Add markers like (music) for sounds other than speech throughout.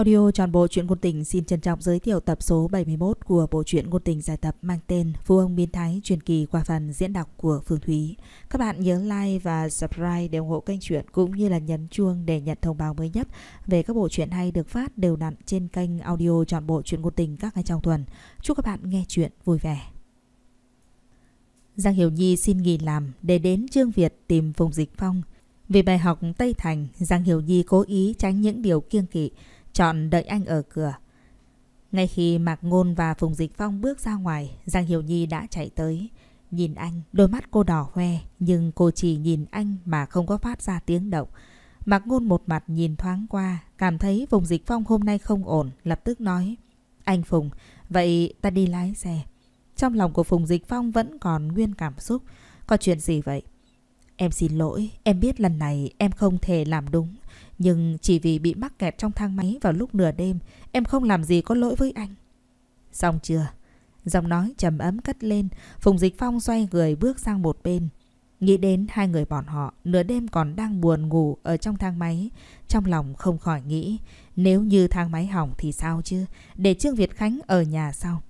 Audio tròn bộ truyện ngôn tình xin trân trọng giới thiệu tập số 71 của bộ truyện ngôn tình giải tập mang tên Phu ông biên thái truyền kỳ qua phần diễn đọc của Phương Thúy. Các bạn nhớ like và subscribe để ủng hộ kênh truyện cũng như là nhấn chuông để nhận thông báo mới nhất về các bộ truyện hay được phát đều đặn trên kênh audio tròn bộ truyện ngôn tình các ngày trong tuần. Chúc các bạn nghe truyện vui vẻ. Giang Hiểu Nhi xin nghỉ làm để đến Trương Việt tìm Vùng Dịch Phong. Vì bài học Tây Thành, Giang Hiểu Nhi cố ý tránh những điều kiêng kỵ chọn đợi anh ở cửa. Ngay khi Mạc Ngôn và Phùng Dịch Phong bước ra ngoài, Giang Hiểu Nhi đã chạy tới. Nhìn anh, đôi mắt cô đỏ hoe, nhưng cô chỉ nhìn anh mà không có phát ra tiếng động. Mạc Ngôn một mặt nhìn thoáng qua, cảm thấy Phùng Dịch Phong hôm nay không ổn, lập tức nói. Anh Phùng, vậy ta đi lái xe. Trong lòng của Phùng Dịch Phong vẫn còn nguyên cảm xúc. Có chuyện gì vậy? Em xin lỗi, em biết lần này em không thể làm đúng. Nhưng chỉ vì bị mắc kẹt trong thang máy vào lúc nửa đêm, em không làm gì có lỗi với anh. Xong chưa? Giọng nói trầm ấm cất lên, Phùng Dịch Phong xoay người bước sang một bên. Nghĩ đến hai người bọn họ, nửa đêm còn đang buồn ngủ ở trong thang máy. Trong lòng không khỏi nghĩ, nếu như thang máy hỏng thì sao chứ? Để Trương Việt Khánh ở nhà sau.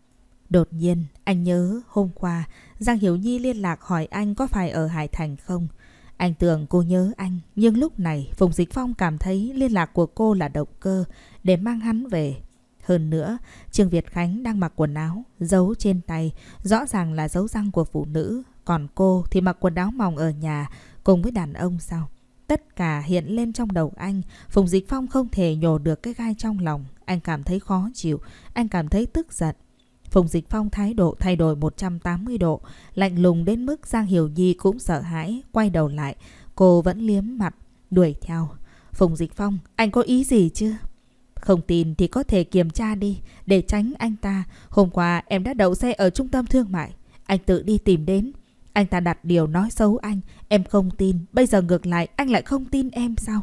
Đột nhiên, anh nhớ hôm qua, Giang Hiểu Nhi liên lạc hỏi anh có phải ở Hải Thành không? Anh tưởng cô nhớ anh, nhưng lúc này Phùng Dịch Phong cảm thấy liên lạc của cô là động cơ để mang hắn về. Hơn nữa, Trương Việt Khánh đang mặc quần áo, giấu trên tay, rõ ràng là dấu răng của phụ nữ. Còn cô thì mặc quần áo mỏng ở nhà cùng với đàn ông sao? Tất cả hiện lên trong đầu anh, Phùng Dịch Phong không thể nhổ được cái gai trong lòng. Anh cảm thấy khó chịu, anh cảm thấy tức giận, Phùng Dịch Phong thái độ thay đổi 180 độ, lạnh lùng đến mức Giang Hiểu Nhi cũng sợ hãi, quay đầu lại. Cô vẫn liếm mặt, đuổi theo. Phùng Dịch Phong, anh có ý gì chứ? Không tin thì có thể kiểm tra đi, để tránh anh ta. Hôm qua em đã đậu xe ở trung tâm thương mại. Anh tự đi tìm đến. Anh ta đặt điều nói xấu anh, em không tin. Bây giờ ngược lại, anh lại không tin em sao?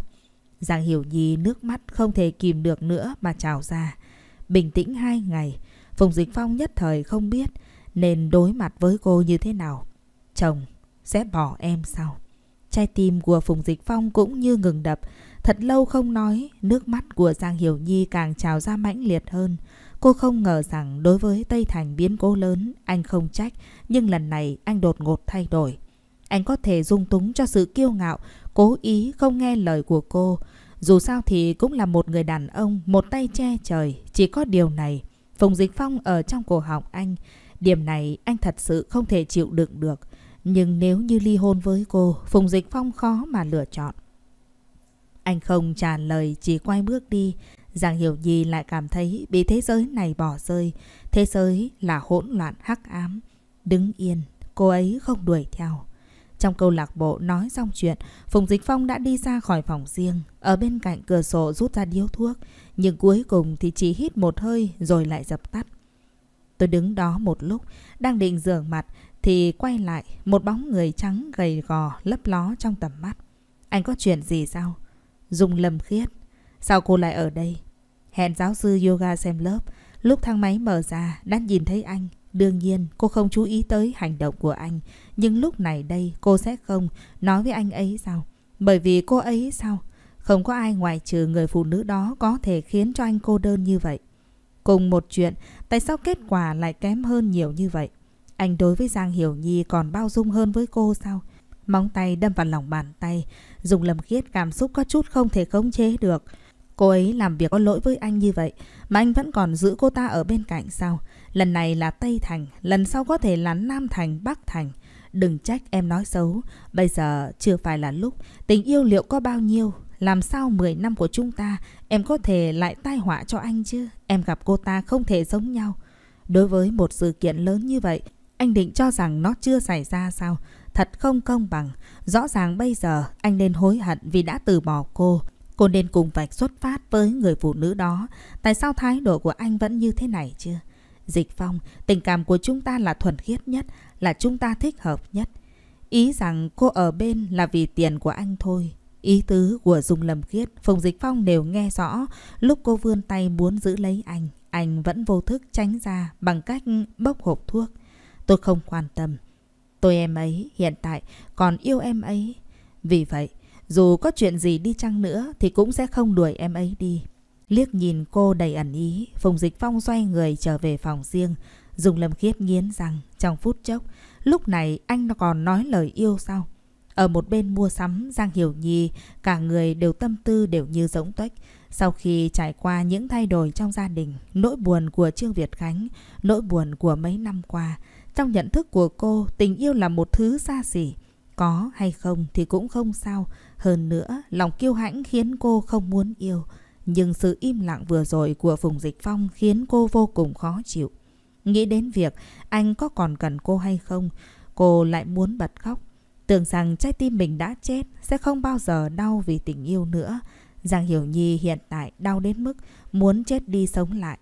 Giang Hiểu Nhi nước mắt không thể kìm được nữa mà trào ra. Bình tĩnh hai ngày, Phùng Dịch Phong nhất thời không biết nên đối mặt với cô như thế nào. Chồng sẽ bỏ em sao? Trái tim của Phùng Dịch Phong cũng như ngừng đập. Thật lâu không nói, nước mắt của Giang Hiểu Nhi càng trào ra mãnh liệt hơn. Cô không ngờ rằng đối với Tây Thành biến cố lớn, anh không trách, nhưng lần này anh đột ngột thay đổi. Anh có thể dung túng cho sự kiêu ngạo, cố ý không nghe lời của cô. Dù sao thì cũng là một người đàn ông, một tay che trời, chỉ có điều này. Phùng Dịch Phong ở trong cổ họng anh. Điểm này anh thật sự không thể chịu đựng được. Nhưng nếu như ly hôn với cô, Phùng Dịch Phong khó mà lựa chọn. Anh không trả lời, chỉ quay bước đi. Giang Hiểu Nhi lại cảm thấy bị thế giới này bỏ rơi. Thế giới là hỗn loạn hắc ám. Đứng yên, cô ấy không đuổi theo. Trong câu lạc bộ nói xong chuyện, Phùng Dịch Phong đã đi ra khỏi phòng riêng, ở bên cạnh cửa sổ rút ra điếu thuốc, nhưng cuối cùng thì chỉ hít một hơi rồi lại dập tắt. Tôi đứng đó một lúc, đang định rửa mặt thì quay lại một bóng người trắng gầy gò lấp ló trong tầm mắt. Anh có chuyện gì sao? dùng lầm khiết. Sao cô lại ở đây? Hẹn giáo sư yoga xem lớp. Lúc thang máy mở ra, đã nhìn thấy anh. Đương nhiên, cô không chú ý tới hành động của anh, nhưng lúc này đây cô sẽ không nói với anh ấy sao? Bởi vì cô ấy sao? Không có ai ngoài trừ người phụ nữ đó có thể khiến cho anh cô đơn như vậy. Cùng một chuyện, tại sao kết quả lại kém hơn nhiều như vậy? Anh đối với Giang Hiểu Nhi còn bao dung hơn với cô sao? Móng tay đâm vào lòng bàn tay, dùng lầm khiết cảm xúc có chút không thể khống chế được. Cô ấy làm việc có lỗi với anh như vậy, mà anh vẫn còn giữ cô ta ở bên cạnh sao? Lần này là Tây Thành, lần sau có thể là Nam Thành, Bắc Thành. Đừng trách em nói xấu, bây giờ chưa phải là lúc. Tình yêu liệu có bao nhiêu? Làm sao 10 năm của chúng ta em có thể lại tai họa cho anh chứ? Em gặp cô ta không thể giống nhau. Đối với một sự kiện lớn như vậy, anh định cho rằng nó chưa xảy ra sao? Thật không công bằng. Rõ ràng bây giờ anh nên hối hận vì đã từ bỏ cô. Cô nên cùng vạch xuất phát với người phụ nữ đó. Tại sao thái độ của anh vẫn như thế này chưa? Dịch Phong, tình cảm của chúng ta là thuần khiết nhất, là chúng ta thích hợp nhất. Ý rằng cô ở bên là vì tiền của anh thôi. Ý tứ của Dung Lâm Khiết, Phùng Dịch Phong đều nghe rõ. Lúc cô vươn tay muốn giữ lấy anh, anh vẫn vô thức tránh ra bằng cách bốc hộp thuốc. Tôi không quan tâm. Tôi em ấy hiện tại còn yêu em ấy. Vì vậy, dù có chuyện gì đi chăng nữa thì cũng sẽ không đuổi em ấy đi. Liếc nhìn cô đầy ẩn ý, Phùng Dịch Phong xoay người trở về phòng riêng. Dùng Lâm Khiết nghiến rằng trong phút chốc, lúc này anh còn nói lời yêu sao? Ở một bên mua sắm, Giang Hiểu Nhi, cả người đều tâm tư đều như rỗng tuếch. Sau khi trải qua những thay đổi trong gia đình, nỗi buồn của Trương Việt Khánh, nỗi buồn của mấy năm qua, trong nhận thức của cô, tình yêu là một thứ xa xỉ. Có hay không thì cũng không sao. Hơn nữa, lòng kiêu hãnh khiến cô không muốn yêu. Nhưng sự im lặng vừa rồi của Phùng Dịch Phong khiến cô vô cùng khó chịu. Nghĩ đến việc anh có còn cần cô hay không, cô lại muốn bật khóc. Tưởng rằng trái tim mình đã chết, sẽ không bao giờ đau vì tình yêu nữa. Giang Hiểu Nhi hiện tại đau đến mức muốn chết đi sống lại.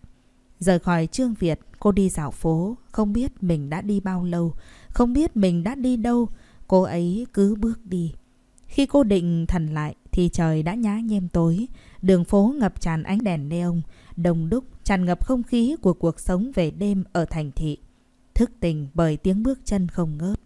Rời khỏi Trương Việt, cô đi dạo phố, không biết mình đã đi bao lâu, không biết mình đã đi đâu. Cô ấy cứ bước đi. Khi cô định thần lại thì trời đã nhá nhem tối. Đường phố ngập tràn ánh đèn neon, đông đúc, tràn ngập không khí của cuộc sống về đêm ở thành thị. Thức tình bởi tiếng bước chân không ngớt.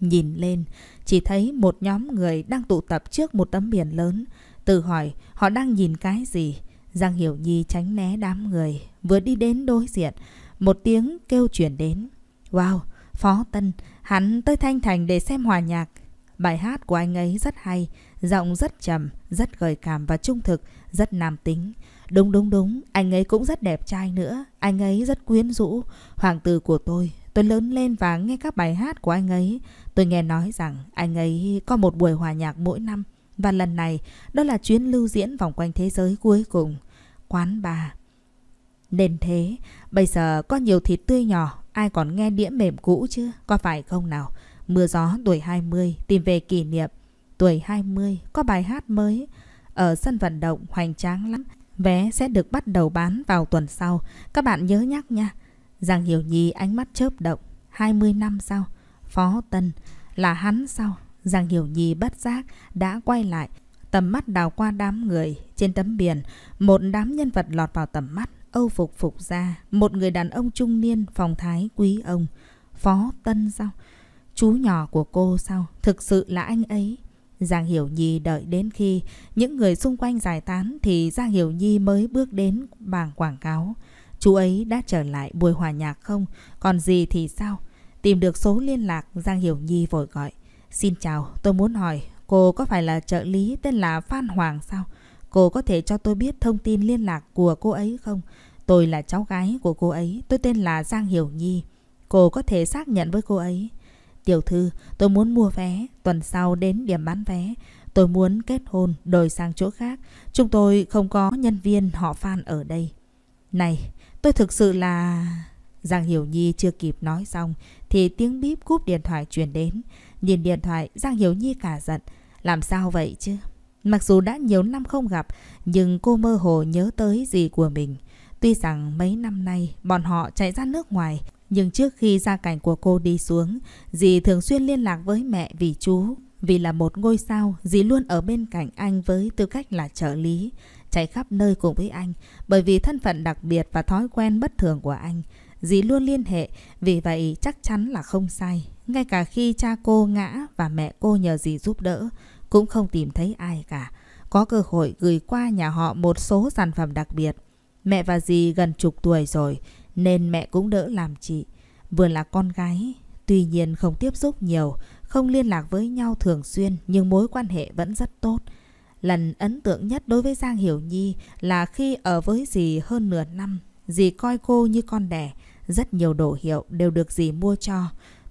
Nhìn lên, chỉ thấy một nhóm người đang tụ tập trước một tấm biển lớn. Tự hỏi họ đang nhìn cái gì? Giang Hiểu Nhi tránh né đám người, vừa đi đến đối diện. Một tiếng kêu chuyển đến. Wow, Phó Tân, hắn tới Thanh Thành để xem hòa nhạc. Bài hát của anh ấy rất hay, giọng rất trầm, rất gợi cảm và trung thực, rất nam tính. Đúng đúng đúng, anh ấy cũng rất đẹp trai nữa, anh ấy rất quyến rũ. Hoàng tử của tôi, tôi lớn lên và nghe các bài hát của anh ấy. Tôi nghe nói rằng anh ấy có một buổi hòa nhạc mỗi năm. Và lần này, đó là chuyến lưu diễn vòng quanh thế giới cuối cùng. Quán bà. Nên thế, bây giờ có nhiều thịt tươi nhỏ, ai còn nghe đĩa mềm cũ chứ, có phải không nào? Mưa gió tuổi 20 tìm về kỷ niệm. Tuổi 20 có bài hát mới. Ở sân vận động hoành tráng lắm. Vé sẽ được bắt đầu bán vào tuần sau. Các bạn nhớ nhắc nha. Giang Hiểu Nhi ánh mắt chớp động. 20 năm sau. Phó Tân. Là hắn sau. Giang Hiểu Nhi bất giác đã quay lại. Tầm mắt đào qua đám người. Trên tấm biển, một đám nhân vật lọt vào tầm mắt. Âu Phục Phục ra. Một người đàn ông trung niên phòng thái quý ông. Phó Tân sao? Chú nhỏ của cô sao? Thực sự là anh ấy. Giang Hiểu Nhi đợi đến khi những người xung quanh giải tán thì Giang Hiểu Nhi mới bước đến bảng quảng cáo. Chú ấy đã trở lại buổi hòa nhạc không? Còn gì thì sao? Tìm được số liên lạc Giang Hiểu Nhi vội gọi. Xin chào, tôi muốn hỏi cô có phải là trợ lý tên là Phan Hoàng sao? Cô có thể cho tôi biết thông tin liên lạc của cô ấy không? Tôi là cháu gái của cô ấy, tôi tên là Giang Hiểu Nhi. Cô có thể xác nhận với cô ấy. Tiểu thư, tôi muốn mua vé, tuần sau đến điểm bán vé. Tôi muốn kết hôn, đổi sang chỗ khác. Chúng tôi không có nhân viên họ Phan ở đây. Này, tôi thực sự là... Giang Hiểu Nhi chưa kịp nói xong thì tiếng bíp cúp điện thoại truyền đến. Nhìn điện thoại, Giang Hiểu Nhi cả giận. Làm sao vậy chứ? Mặc dù đã nhiều năm không gặp, nhưng cô mơ hồ nhớ tới gì của mình. Tuy rằng mấy năm nay bọn họ chạy ra nước ngoài, nhưng trước khi gia cảnh của cô đi xuống, dì thường xuyên liên lạc với mẹ vì chú. Vì là một ngôi sao, dì luôn ở bên cạnh anh với tư cách là trợ lý, chạy khắp nơi cùng với anh. Bởi vì thân phận đặc biệt và thói quen bất thường của anh, dì luôn liên hệ, vì vậy chắc chắn là không sai. Ngay cả khi cha cô ngã và mẹ cô nhờ dì giúp đỡ, cũng không tìm thấy ai cả. Có cơ hội gửi qua nhà họ một số sản phẩm đặc biệt. Mẹ và dì gần chục tuổi rồi, nên mẹ cũng đỡ làm chị. Vừa là con gái, tuy nhiên không tiếp xúc nhiều, không liên lạc với nhau thường xuyên nhưng mối quan hệ vẫn rất tốt. Lần ấn tượng nhất đối với Giang Hiểu Nhi là khi ở với dì hơn nửa năm, dì coi cô như con đẻ, rất nhiều đồ hiệu đều được dì mua cho.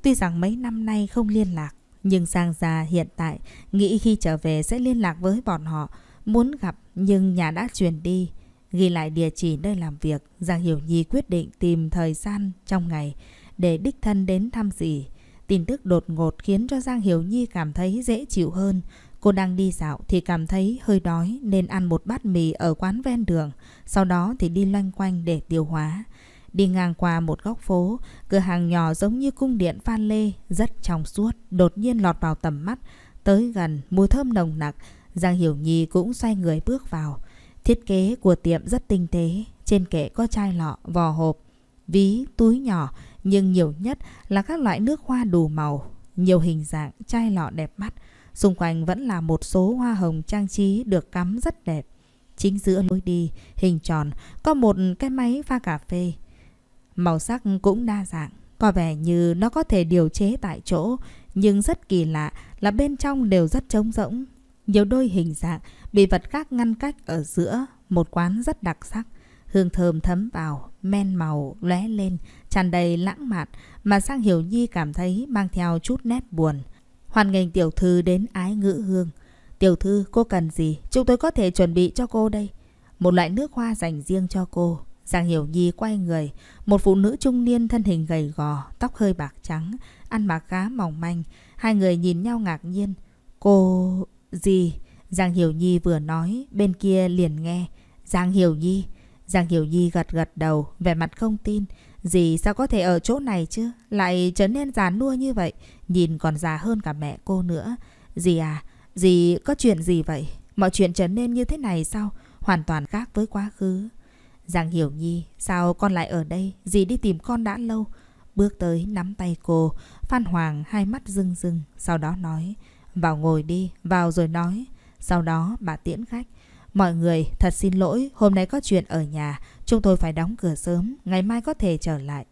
Tuy rằng mấy năm nay không liên lạc, nhưng Giang già hiện tại nghĩ khi trở về sẽ liên lạc với bọn họ, muốn gặp nhưng nhà đã chuyển đi. Ghi lại địa chỉ nơi làm việc, Giang Hiểu Nhi quyết định tìm thời gian trong ngày để đích thân đến thăm dì. Tin tức đột ngột khiến cho Giang Hiểu Nhi cảm thấy dễ chịu hơn. Cô đang đi dạo thì cảm thấy hơi đói nên ăn một bát mì ở quán ven đường, sau đó thì đi loanh quanh để tiêu hóa. Đi ngang qua một góc phố, cửa hàng nhỏ giống như cung điện Phan Lê, rất trong suốt, đột nhiên lọt vào tầm mắt. Tới gần, mùi thơm nồng nặc, Giang Hiểu Nhi cũng xoay người bước vào. Thiết kế của tiệm rất tinh tế, trên kệ có chai lọ, vò hộp, ví, túi nhỏ, nhưng nhiều nhất là các loại nước hoa đủ màu, nhiều hình dạng, chai lọ đẹp mắt. Xung quanh vẫn là một số hoa hồng trang trí được cắm rất đẹp. Chính giữa lối đi, hình tròn, có một cái máy pha cà phê. Màu sắc cũng đa dạng, có vẻ như nó có thể điều chế tại chỗ, nhưng rất kỳ lạ là bên trong đều rất trống rỗng. Nhiều đôi hình dạng bị vật khác ngăn cách ở giữa một quán rất đặc sắc hương thơm thấm vào men màu lóe lên tràn đầy lãng mạn mà sang hiểu nhi cảm thấy mang theo chút nét buồn hoan nghênh tiểu thư đến ái ngữ hương tiểu thư cô cần gì chúng tôi có thể chuẩn bị cho cô đây một loại nước hoa dành riêng cho cô Giang Hiểu Nhi quay người, một phụ nữ trung niên thân hình gầy gò, tóc hơi bạc trắng, ăn mặc khá mỏng manh. Hai người nhìn nhau ngạc nhiên. Cô... gì? Giang Hiểu Nhi vừa nói, bên kia liền nghe. Giang Hiểu Nhi. Giang Hiểu Nhi gật gật đầu, vẻ mặt không tin. Dì sao có thể ở chỗ này chứ? Lại trở nên già nua như vậy, nhìn còn già hơn cả mẹ cô nữa. Dì à, dì có chuyện gì vậy? Mọi chuyện trở nên như thế này sao? Hoàn toàn khác với quá khứ. Giang Hiểu Nhi, sao con lại ở đây? Dì đi tìm con đã lâu. Bước tới nắm tay cô, Phan Hoàng hai mắt rưng rưng, sau đó nói, vào ngồi đi, vào rồi nói. Sau đó bà tiễn khách. Mọi người thật xin lỗi, hôm nay có chuyện ở nhà, chúng tôi phải đóng cửa sớm, ngày mai có thể trở lại.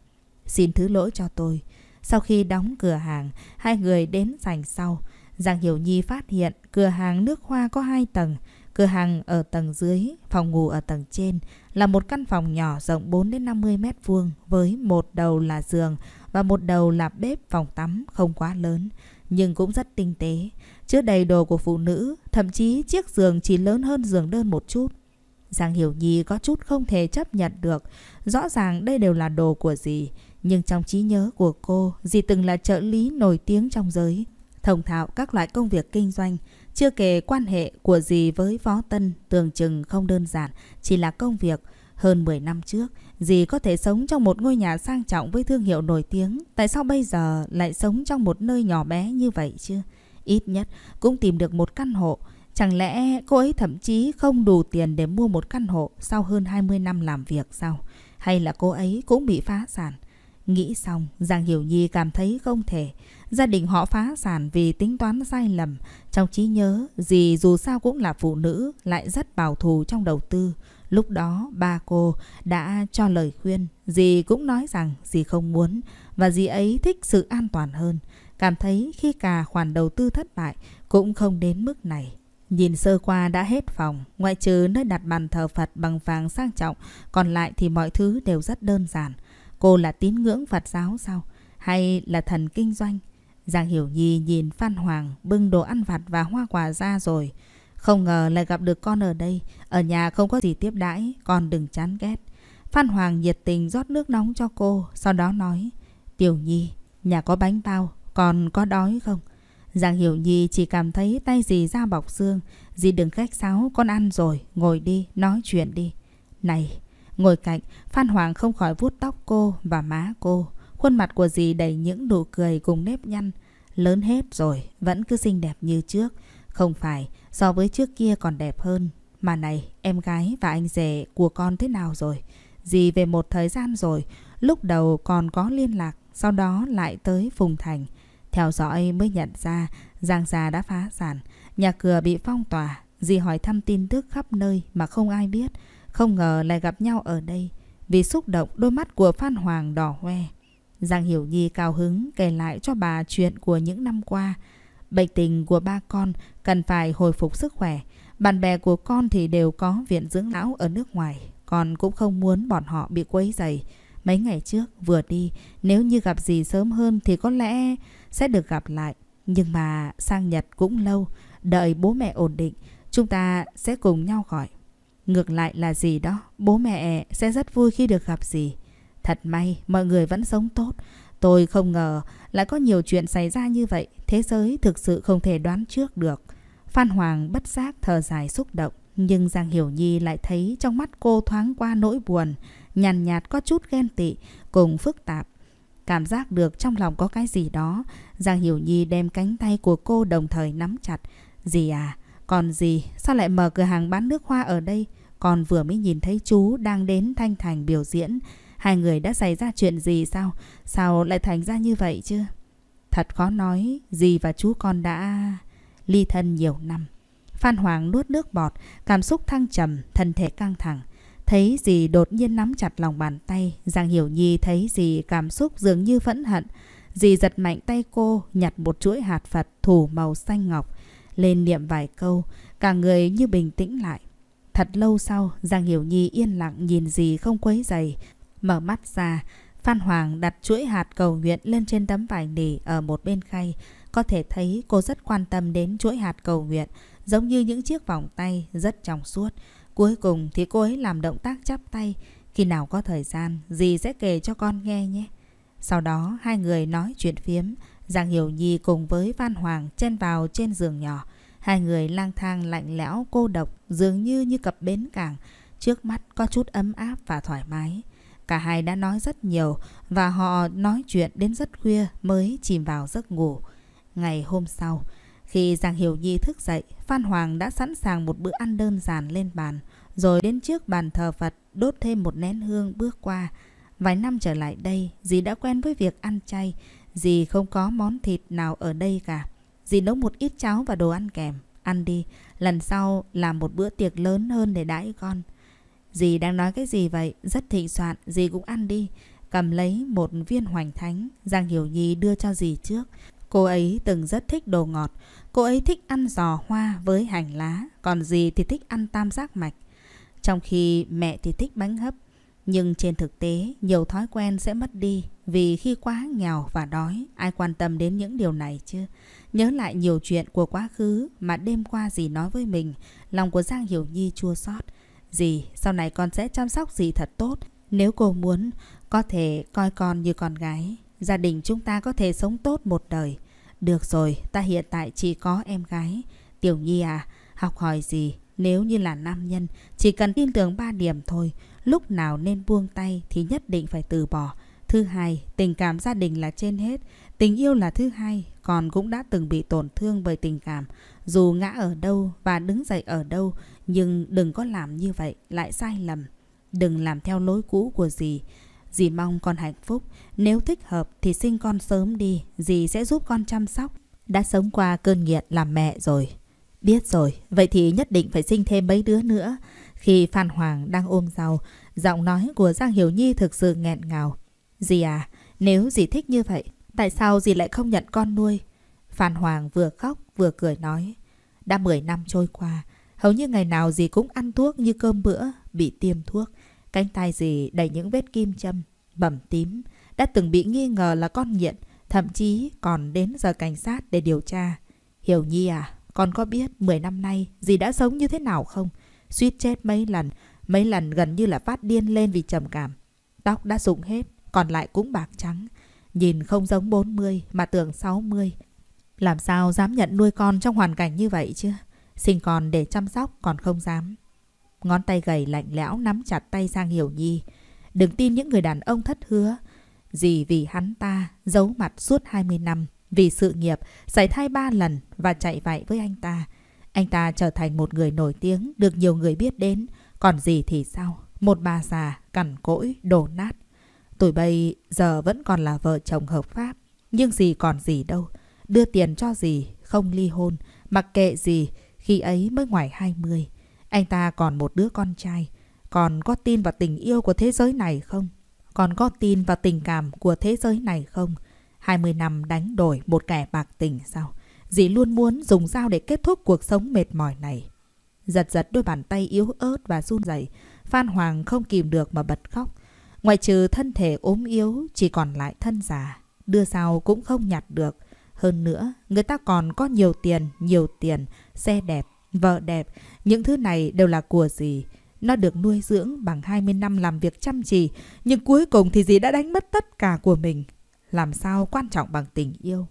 Xin thứ lỗi cho tôi. Sau khi đóng cửa hàng, hai người đến sành sau. Giang Hiểu Nhi phát hiện cửa hàng nước hoa có hai tầng. Cửa hàng ở tầng dưới, phòng ngủ ở tầng trên là một căn phòng nhỏ rộng 4 đến 50 mét vuông với một đầu là giường và một đầu là bếp phòng tắm không quá lớn nhưng cũng rất tinh tế. Trước đây đồ của phụ nữ, thậm chí chiếc giường chỉ lớn hơn giường đơn một chút. Giang Hiểu Nhi có chút không thể chấp nhận được. Rõ ràng đây đều là đồ của dì, nhưng trong trí nhớ của cô, dì từng là trợ lý nổi tiếng trong giới. Thông thạo các loại công việc kinh doanh, chưa kể quan hệ của dì với Phó Tân tưởng chừng không đơn giản, chỉ là công việc. Hơn 10 năm trước, dì có thể sống trong một ngôi nhà sang trọng với thương hiệu nổi tiếng. Tại sao bây giờ lại sống trong một nơi nhỏ bé như vậy chứ? Ít nhất cũng tìm được một căn hộ. Chẳng lẽ cô ấy thậm chí không đủ tiền để mua một căn hộ sau hơn 20 năm làm việc sao? Hay là cô ấy cũng bị phá sản? Nghĩ xong, Giang Hiểu Nhi cảm thấy không thể. Gia đình họ phá sản vì tính toán sai lầm. Trong trí nhớ, dì dù sao cũng là phụ nữ, lại rất bảo thù trong đầu tư. Lúc đó, ba cô đã cho lời khuyên. Dì cũng nói rằng dì không muốn và dì ấy thích sự an toàn hơn cảm thấy khi cả khoản đầu tư thất bại cũng không đến mức này. Nhìn sơ qua đã hết phòng, ngoại trừ nơi đặt bàn thờ Phật bằng vàng sang trọng, còn lại thì mọi thứ đều rất đơn giản. Cô là tín ngưỡng Phật giáo sao? Hay là thần kinh doanh? Giang Hiểu Nhi nhìn Phan Hoàng bưng đồ ăn vặt và hoa quả ra rồi. Không ngờ lại gặp được con ở đây, ở nhà không có gì tiếp đãi, con đừng chán ghét. Phan Hoàng nhiệt tình rót nước nóng cho cô, sau đó nói, Tiểu Nhi, nhà có bánh bao, còn có đói không? Giang Hiểu Nhi chỉ cảm thấy tay dì ra bọc xương. Dì đừng khách sáo, con ăn rồi, ngồi đi, nói chuyện đi. Này, ngồi cạnh, Phan Hoàng không khỏi vuốt tóc cô và má cô. Khuôn mặt của dì đầy những nụ cười cùng nếp nhăn. Lớn hết rồi, vẫn cứ xinh đẹp như trước. Không phải, so với trước kia còn đẹp hơn. Mà này, em gái và anh rể của con thế nào rồi? Dì về một thời gian rồi, lúc đầu còn có liên lạc, sau đó lại tới Phùng Thành. Theo dõi mới nhận ra Giang Gia đã phá sản, nhà cửa bị phong tỏa. Dì hỏi thăm tin tức khắp nơi mà không ai biết. Không ngờ lại gặp nhau ở đây. Vì xúc động đôi mắt của Phan Hoàng đỏ hoe. Giang Hiểu Nhi cao hứng kể lại cho bà chuyện của những năm qua. Bệnh tình của ba con cần phải hồi phục sức khỏe. Bạn bè của con thì đều có viện dưỡng lão ở nước ngoài. Con cũng không muốn bọn họ bị quấy dày. Mấy ngày trước vừa đi, nếu như gặp gì sớm hơn thì có lẽ sẽ được gặp lại. Nhưng mà sang Nhật cũng lâu, đợi bố mẹ ổn định, chúng ta sẽ cùng nhau gọi. Ngược lại là gì đó, bố mẹ sẽ rất vui khi được gặp gì. Thật may, mọi người vẫn sống tốt. Tôi không ngờ lại có nhiều chuyện xảy ra như vậy, thế giới thực sự không thể đoán trước được. Phan Hoàng bất giác thở dài xúc động, nhưng Giang Hiểu Nhi lại thấy trong mắt cô thoáng qua nỗi buồn, nhàn nhạt, nhạt có chút ghen tị, cùng phức tạp. Cảm giác được trong lòng có cái gì đó. Giang Hiểu Nhi đem cánh tay của cô đồng thời nắm chặt. gì à, còn gì sao lại mở cửa hàng bán nước hoa ở đây? Còn vừa mới nhìn thấy chú đang đến Thanh Thành biểu diễn. Hai người đã xảy ra chuyện gì sao? Sao lại thành ra như vậy chứ? Thật khó nói, gì và chú con đã ly thân nhiều năm. Phan Hoàng nuốt nước bọt, cảm xúc thăng trầm, thân thể căng thẳng. Thấy gì đột nhiên nắm chặt lòng bàn tay, Giang Hiểu Nhi thấy gì cảm xúc dường như phẫn hận. Dì giật mạnh tay cô, nhặt một chuỗi hạt Phật thủ màu xanh ngọc, lên niệm vài câu, cả người như bình tĩnh lại. Thật lâu sau, Giang Hiểu Nhi yên lặng nhìn dì không quấy giày, mở mắt ra, Phan Hoàng đặt chuỗi hạt cầu nguyện lên trên tấm vải nỉ ở một bên khay. Có thể thấy cô rất quan tâm đến chuỗi hạt cầu nguyện, giống như những chiếc vòng tay rất trong suốt. Cuối cùng thì cô ấy làm động tác chắp tay. Khi nào có thời gian, dì sẽ kể cho con nghe nhé. Sau đó hai người nói chuyện phiếm. Giang Hiểu Nhi cùng với phan Hoàng chen vào trên giường nhỏ. Hai người lang thang lạnh lẽo cô độc dường như như cặp bến cảng. Trước mắt có chút ấm áp và thoải mái. Cả hai đã nói rất nhiều và họ nói chuyện đến rất khuya mới chìm vào giấc ngủ. Ngày hôm sau, khi Giang Hiểu Nhi thức dậy, Phan Hoàng đã sẵn sàng một bữa ăn đơn giản lên bàn, rồi đến trước bàn thờ Phật đốt thêm một nén hương bước qua. Vài năm trở lại đây, dì đã quen với việc ăn chay, dì không có món thịt nào ở đây cả. Dì nấu một ít cháo và đồ ăn kèm, ăn đi, lần sau làm một bữa tiệc lớn hơn để đãi con. Dì đang nói cái gì vậy? Rất thịnh soạn, dì cũng ăn đi. Cầm lấy một viên hoành thánh, Giang Hiểu Nhi đưa cho dì trước. Cô ấy từng rất thích đồ ngọt, cô ấy thích ăn giò hoa với hành lá, còn gì thì thích ăn tam giác mạch. Trong khi mẹ thì thích bánh hấp, nhưng trên thực tế nhiều thói quen sẽ mất đi vì khi quá nghèo và đói, ai quan tâm đến những điều này chứ? Nhớ lại nhiều chuyện của quá khứ mà đêm qua dì nói với mình, lòng của Giang Hiểu Nhi chua xót. Dì, sau này con sẽ chăm sóc dì thật tốt. Nếu cô muốn, có thể coi con như con gái. Gia đình chúng ta có thể sống tốt một đời. Được rồi, ta hiện tại chỉ có em gái. Tiểu Nhi à, học hỏi gì? Nếu như là nam nhân, chỉ cần tin tưởng ba điểm thôi. Lúc nào nên buông tay thì nhất định phải từ bỏ. Thứ hai, tình cảm gia đình là trên hết. Tình yêu là thứ hai, còn cũng đã từng bị tổn thương bởi tình cảm. Dù ngã ở đâu và đứng dậy ở đâu, nhưng đừng có làm như vậy, lại sai lầm. Đừng làm theo lối cũ của gì. Dì mong con hạnh phúc, nếu thích hợp thì sinh con sớm đi, dì sẽ giúp con chăm sóc. Đã sống qua cơn nghiện làm mẹ rồi. Biết rồi, vậy thì nhất định phải sinh thêm mấy đứa nữa. Khi Phan Hoàng đang ôm rau, giọng nói của Giang Hiểu Nhi thực sự nghẹn ngào. Dì à, nếu dì thích như vậy, tại sao dì lại không nhận con nuôi? Phan Hoàng vừa khóc vừa cười nói. Đã 10 năm trôi qua, hầu như ngày nào dì cũng ăn thuốc như cơm bữa, bị tiêm thuốc. Cánh tay gì đầy những vết kim châm, bầm tím, đã từng bị nghi ngờ là con nghiện, thậm chí còn đến giờ cảnh sát để điều tra. Hiểu Nhi à, con có biết 10 năm nay gì đã sống như thế nào không? Suýt chết mấy lần, mấy lần gần như là phát điên lên vì trầm cảm. Tóc đã rụng hết, còn lại cũng bạc trắng. Nhìn không giống 40 mà tưởng 60. Làm sao dám nhận nuôi con trong hoàn cảnh như vậy chứ? Sinh con để chăm sóc còn không dám. Ngón tay gầy lạnh lẽo nắm chặt tay Giang Hiểu Nhi. Đừng tin những người đàn ông thất hứa. Gì vì hắn ta giấu mặt suốt 20 năm, vì sự nghiệp, xảy thai ba lần và chạy vậy với anh ta. Anh ta trở thành một người nổi tiếng, được nhiều người biết đến. Còn gì thì sao? Một bà già, cằn cỗi, đổ nát. tuổi bây giờ vẫn còn là vợ chồng hợp pháp. Nhưng gì còn gì đâu. Đưa tiền cho gì, không ly hôn. Mặc kệ gì, khi ấy mới ngoài 20. Anh ta còn một đứa con trai. Còn có tin vào tình yêu của thế giới này không? Còn có tin vào tình cảm của thế giới này không? 20 năm đánh đổi một kẻ bạc tình sao? Dì luôn muốn dùng dao để kết thúc cuộc sống mệt mỏi này. Giật giật đôi bàn tay yếu ớt và run rẩy Phan Hoàng không kìm được mà bật khóc. Ngoài trừ thân thể ốm yếu, chỉ còn lại thân già. Đưa sao cũng không nhặt được. Hơn nữa, người ta còn có nhiều tiền, nhiều tiền, xe đẹp, vợ đẹp, những thứ này đều là của dì. Nó được nuôi dưỡng bằng 20 năm làm việc chăm chỉ, nhưng cuối cùng thì dì đã đánh mất tất cả của mình. Làm sao quan trọng bằng tình yêu?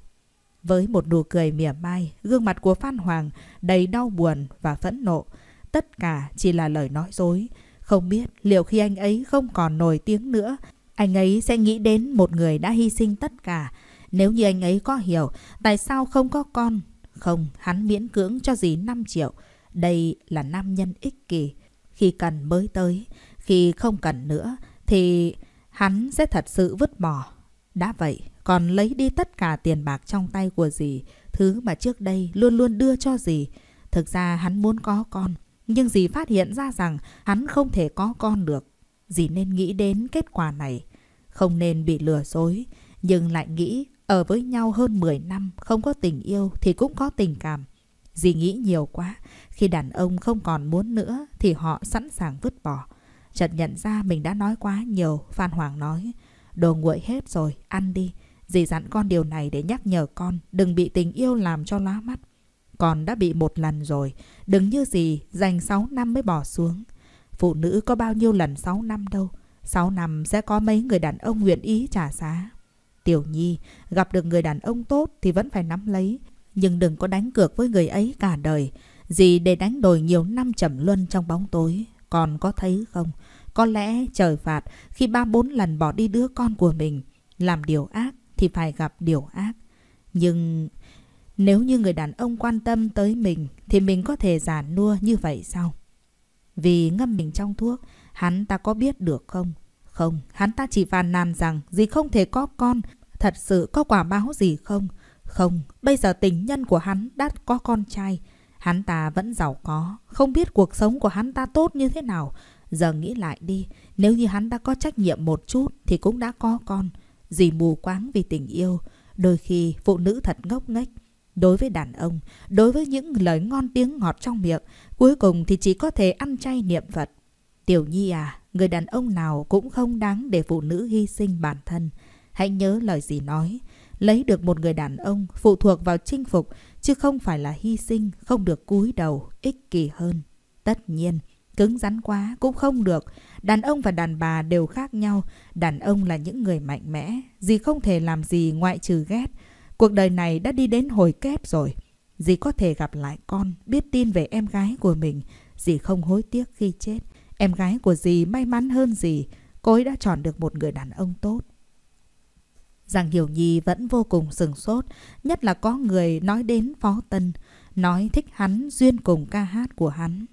Với một nụ cười mỉa mai, gương mặt của Phan Hoàng đầy đau buồn và phẫn nộ. Tất cả chỉ là lời nói dối. Không biết liệu khi anh ấy không còn nổi tiếng nữa, anh ấy sẽ nghĩ đến một người đã hy sinh tất cả. Nếu như anh ấy có hiểu tại sao không có con không, hắn miễn cưỡng cho gì 5 triệu. Đây là nam nhân ích kỷ. Khi cần mới tới, khi không cần nữa thì hắn sẽ thật sự vứt bỏ. Đã vậy, còn lấy đi tất cả tiền bạc trong tay của dì, thứ mà trước đây luôn luôn đưa cho dì. Thực ra hắn muốn có con, nhưng dì phát hiện ra rằng hắn không thể có con được. Dì nên nghĩ đến kết quả này, không nên bị lừa dối. Nhưng lại nghĩ ở với nhau hơn 10 năm không có tình yêu thì cũng có tình cảm. Dì nghĩ nhiều quá, khi đàn ông không còn muốn nữa thì họ sẵn sàng vứt bỏ. Chợt nhận ra mình đã nói quá nhiều, Phan Hoàng nói, đồ nguội hết rồi, ăn đi. Dì dặn con điều này để nhắc nhở con, đừng bị tình yêu làm cho lóa mắt. Con đã bị một lần rồi, đừng như gì, dành 6 năm mới bỏ xuống. Phụ nữ có bao nhiêu lần 6 năm đâu, 6 năm sẽ có mấy người đàn ông nguyện ý trả giá Tiểu Nhi, gặp được người đàn ông tốt thì vẫn phải nắm lấy, nhưng đừng có đánh cược với người ấy cả đời. Gì để đánh đổi nhiều năm chậm luân trong bóng tối, còn có thấy không? Có lẽ trời phạt khi ba bốn lần bỏ đi đứa con của mình, làm điều ác thì phải gặp điều ác. Nhưng nếu như người đàn ông quan tâm tới mình thì mình có thể giả nua như vậy sao? Vì ngâm mình trong thuốc, hắn ta có biết được không? không, hắn ta chỉ phàn nàn rằng gì không thể có con, thật sự có quả báo gì không? Không, bây giờ tình nhân của hắn đã có con trai. Hắn ta vẫn giàu có, không biết cuộc sống của hắn ta tốt như thế nào. Giờ nghĩ lại đi, nếu như hắn ta có trách nhiệm một chút thì cũng đã có con. Dì mù quáng vì tình yêu, đôi khi phụ nữ thật ngốc nghếch. Đối với đàn ông, đối với những lời ngon tiếng ngọt trong miệng, cuối cùng thì chỉ có thể ăn chay niệm Phật. Tiểu Nhi à, người đàn ông nào cũng không đáng để phụ nữ hy sinh bản thân. Hãy nhớ lời gì nói, lấy được một người đàn ông phụ thuộc vào chinh phục chứ không phải là hy sinh, không được cúi đầu, ích kỷ hơn. Tất nhiên, cứng rắn quá cũng không được. Đàn ông và đàn bà đều khác nhau. Đàn ông là những người mạnh mẽ, gì không thể làm gì ngoại trừ ghét. Cuộc đời này đã đi đến hồi kết rồi. Dì có thể gặp lại con, biết tin về em gái của mình. Dì không hối tiếc khi chết. Em gái của dì may mắn hơn dì, cô ấy đã chọn được một người đàn ông tốt. Giang Hiểu Nhi vẫn vô cùng sừng sốt, nhất là có người nói đến Phó Tân, nói thích hắn duyên cùng ca hát của hắn.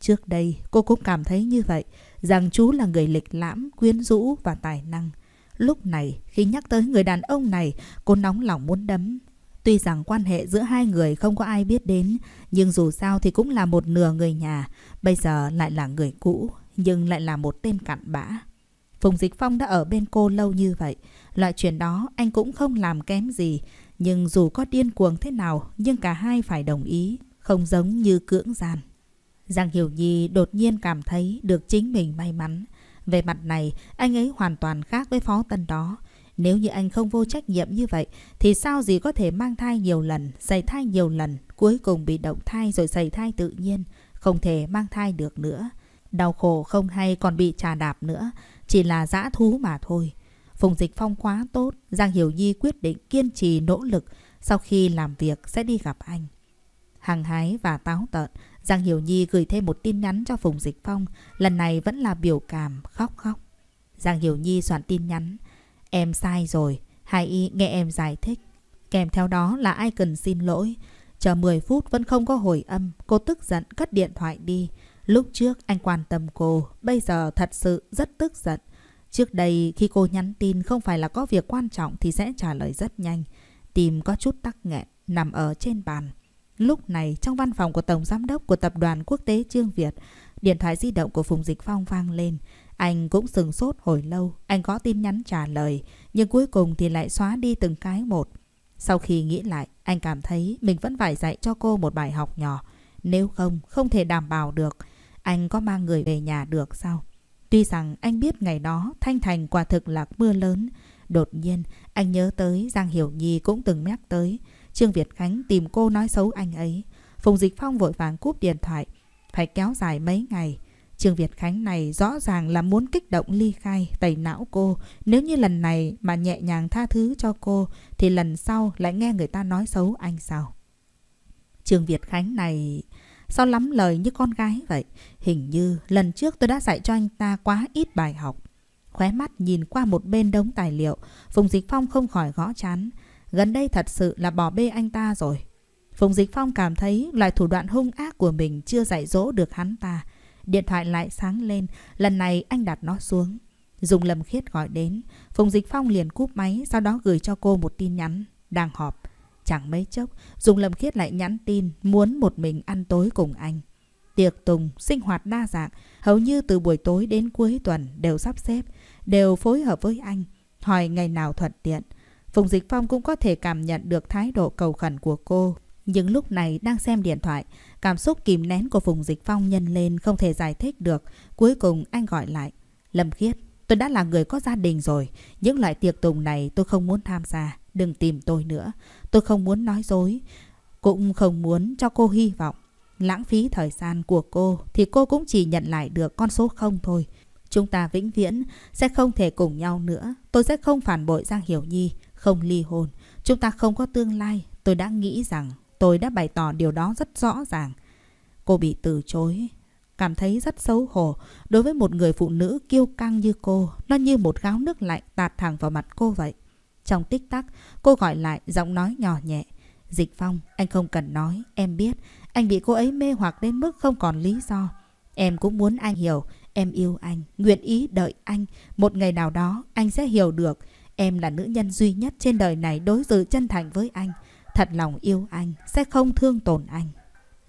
Trước đây, cô cũng cảm thấy như vậy, rằng chú là người lịch lãm, quyến rũ và tài năng. Lúc này, khi nhắc tới người đàn ông này, cô nóng lòng muốn đấm, Tuy rằng quan hệ giữa hai người không có ai biết đến, nhưng dù sao thì cũng là một nửa người nhà, bây giờ lại là người cũ, nhưng lại là một tên cặn bã. Phùng Dịch Phong đã ở bên cô lâu như vậy, loại chuyện đó anh cũng không làm kém gì, nhưng dù có điên cuồng thế nào, nhưng cả hai phải đồng ý, không giống như cưỡng gian. Giang Hiểu Nhi đột nhiên cảm thấy được chính mình may mắn. Về mặt này, anh ấy hoàn toàn khác với phó tân đó. Nếu như anh không vô trách nhiệm như vậy thì sao gì có thể mang thai nhiều lần, xảy thai nhiều lần, cuối cùng bị động thai rồi xảy thai tự nhiên, không thể mang thai được nữa. Đau khổ không hay còn bị trà đạp nữa, chỉ là dã thú mà thôi. Phùng Dịch Phong quá tốt, Giang Hiểu Nhi quyết định kiên trì nỗ lực, sau khi làm việc sẽ đi gặp anh. Hàng hái và táo tợn, Giang Hiểu Nhi gửi thêm một tin nhắn cho Phùng Dịch Phong, lần này vẫn là biểu cảm khóc khóc. Giang Hiểu Nhi soạn tin nhắn, Em sai rồi, hãy nghe em giải thích. Kèm theo đó là ai cần xin lỗi. Chờ 10 phút vẫn không có hồi âm, cô tức giận cất điện thoại đi. Lúc trước anh quan tâm cô, bây giờ thật sự rất tức giận. Trước đây khi cô nhắn tin không phải là có việc quan trọng thì sẽ trả lời rất nhanh. Tìm có chút tắc nghẹn, nằm ở trên bàn. Lúc này trong văn phòng của Tổng Giám đốc của Tập đoàn Quốc tế Trương Việt, điện thoại di động của Phùng Dịch Phong vang lên. Anh cũng sừng sốt hồi lâu, anh có tin nhắn trả lời, nhưng cuối cùng thì lại xóa đi từng cái một. Sau khi nghĩ lại, anh cảm thấy mình vẫn phải dạy cho cô một bài học nhỏ. Nếu không, không thể đảm bảo được. Anh có mang người về nhà được sao? Tuy rằng anh biết ngày đó Thanh Thành quả thực là mưa lớn. Đột nhiên, anh nhớ tới Giang Hiểu Nhi cũng từng nhắc tới. Trương Việt Khánh tìm cô nói xấu anh ấy. Phùng Dịch Phong vội vàng cúp điện thoại. Phải kéo dài mấy ngày. Trương Việt Khánh này rõ ràng là muốn kích động ly khai tẩy não cô. Nếu như lần này mà nhẹ nhàng tha thứ cho cô thì lần sau lại nghe người ta nói xấu anh sao? Trương Việt Khánh này sao lắm lời như con gái vậy? Hình như lần trước tôi đã dạy cho anh ta quá ít bài học. Khóe mắt nhìn qua một bên đống tài liệu, Phùng Dịch Phong không khỏi gõ chán. Gần đây thật sự là bỏ bê anh ta rồi. Phùng Dịch Phong cảm thấy loại thủ đoạn hung ác của mình chưa dạy dỗ được hắn ta. Điện thoại lại sáng lên, lần này anh đặt nó xuống. Dùng lầm khiết gọi đến, Phùng Dịch Phong liền cúp máy, sau đó gửi cho cô một tin nhắn, đang họp. Chẳng mấy chốc, Dùng lầm khiết lại nhắn tin, muốn một mình ăn tối cùng anh. Tiệc tùng, sinh hoạt đa dạng, hầu như từ buổi tối đến cuối tuần đều sắp xếp, đều phối hợp với anh, hỏi ngày nào thuận tiện. Phùng Dịch Phong cũng có thể cảm nhận được thái độ cầu khẩn của cô, nhưng lúc này đang xem điện thoại, Cảm xúc kìm nén của Phùng Dịch Phong nhân lên không thể giải thích được. Cuối cùng anh gọi lại. Lâm Khiết, tôi đã là người có gia đình rồi. Những loại tiệc tùng này tôi không muốn tham gia. Đừng tìm tôi nữa. Tôi không muốn nói dối. Cũng không muốn cho cô hy vọng. Lãng phí thời gian của cô thì cô cũng chỉ nhận lại được con số không thôi. Chúng ta vĩnh viễn sẽ không thể cùng nhau nữa. Tôi sẽ không phản bội Giang Hiểu Nhi, không ly hôn. Chúng ta không có tương lai. Tôi đã nghĩ rằng Tôi đã bày tỏ điều đó rất rõ ràng. Cô bị từ chối, cảm thấy rất xấu hổ. Đối với một người phụ nữ kiêu căng như cô, nó như một gáo nước lạnh tạt thẳng vào mặt cô vậy. Trong tích tắc, cô gọi lại giọng nói nhỏ nhẹ. Dịch Phong, anh không cần nói, em biết. Anh bị cô ấy mê hoặc đến mức không còn lý do. Em cũng muốn anh hiểu, em yêu anh, nguyện ý đợi anh. Một ngày nào đó, anh sẽ hiểu được. Em là nữ nhân duy nhất trên đời này đối xử chân thành với anh thật lòng yêu anh, sẽ không thương tổn anh.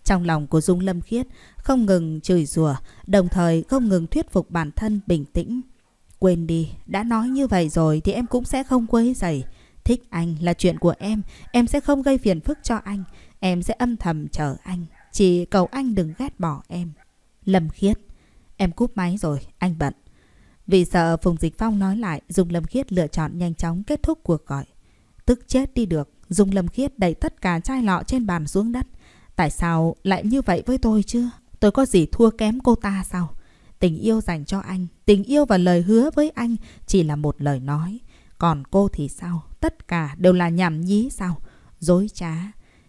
Trong lòng của Dung Lâm Khiết không ngừng chửi rủa, đồng thời không ngừng thuyết phục bản thân bình tĩnh. Quên đi, đã nói như vậy rồi thì em cũng sẽ không quấy rầy. Thích anh là chuyện của em, em sẽ không gây phiền phức cho anh, em sẽ âm thầm chờ anh, chỉ cầu anh đừng ghét bỏ em. Lâm Khiết, em cúp máy rồi, anh bận. Vì sợ Phùng Dịch Phong nói lại, Dung Lâm Khiết lựa chọn nhanh chóng kết thúc cuộc gọi. Tức chết đi được. Dung Lâm Khiết đẩy tất cả chai lọ trên bàn xuống đất. Tại sao lại như vậy với tôi chứ? Tôi có gì thua kém cô ta sao? Tình yêu dành cho anh, tình yêu và lời hứa với anh chỉ là một lời nói. Còn cô thì sao? Tất cả đều là nhảm nhí sao? Dối trá.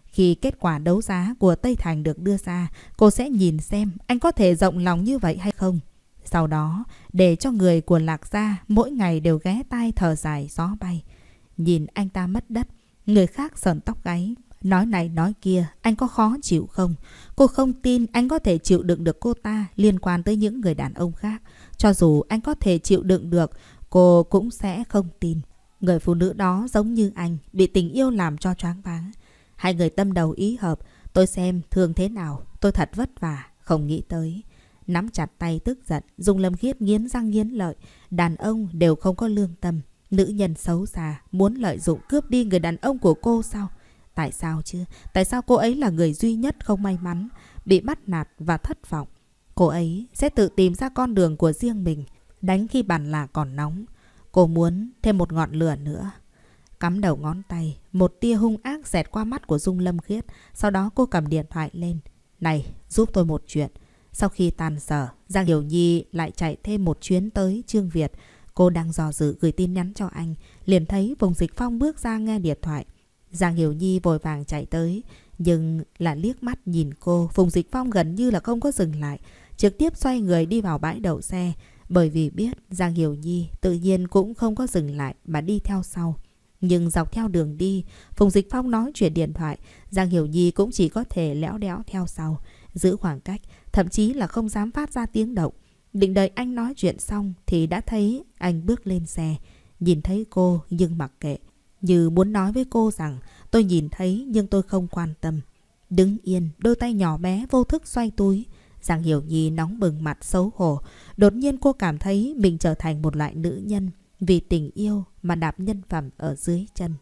Khi kết quả đấu giá của Tây Thành được đưa ra, cô sẽ nhìn xem anh có thể rộng lòng như vậy hay không. Sau đó, để cho người của Lạc Gia mỗi ngày đều ghé tai thở dài gió bay. Nhìn anh ta mất đất, Người khác sờn tóc gáy. Nói này nói kia, anh có khó chịu không? Cô không tin anh có thể chịu đựng được cô ta liên quan tới những người đàn ông khác. Cho dù anh có thể chịu đựng được, cô cũng sẽ không tin. Người phụ nữ đó giống như anh, bị tình yêu làm cho choáng váng. Hai người tâm đầu ý hợp, tôi xem thương thế nào, tôi thật vất vả, không nghĩ tới. Nắm chặt tay tức giận, dùng Lâm Khiết nghiến răng nghiến lợi, đàn ông đều không có lương tâm. Nữ nhân xấu xa muốn lợi dụng cướp đi người đàn ông của cô sao? Tại sao chứ? Tại sao cô ấy là người duy nhất không may mắn, bị bắt nạt và thất vọng? Cô ấy sẽ tự tìm ra con đường của riêng mình, đánh khi bàn là còn nóng. Cô muốn thêm một ngọn lửa nữa. Cắm đầu ngón tay, một tia hung ác xẹt qua mắt của Dung Lâm Khiết. Sau đó cô cầm điện thoại lên. Này, giúp tôi một chuyện. Sau khi tàn sở, Giang Hiểu Nhi lại chạy thêm một chuyến tới Trương Việt. Cô đang dò dự gửi tin nhắn cho anh, liền thấy vùng Dịch Phong bước ra nghe điện thoại. Giang Hiểu Nhi vội vàng chạy tới, nhưng là liếc mắt nhìn cô, vùng Dịch Phong gần như là không có dừng lại, trực tiếp xoay người đi vào bãi đậu xe, bởi vì biết Giang Hiểu Nhi tự nhiên cũng không có dừng lại mà đi theo sau. Nhưng dọc theo đường đi, Phùng Dịch Phong nói chuyện điện thoại, Giang Hiểu Nhi cũng chỉ có thể léo đéo theo sau, giữ khoảng cách, thậm chí là không dám phát ra tiếng động. Định đợi anh nói chuyện xong thì đã thấy anh bước lên xe, nhìn thấy cô nhưng mặc kệ. Như muốn nói với cô rằng tôi nhìn thấy nhưng tôi không quan tâm. Đứng yên, đôi tay nhỏ bé vô thức xoay túi. Giang Hiểu Nhi nóng bừng mặt xấu hổ. Đột nhiên cô cảm thấy mình trở thành một loại nữ nhân vì tình yêu mà đạp nhân phẩm ở dưới chân.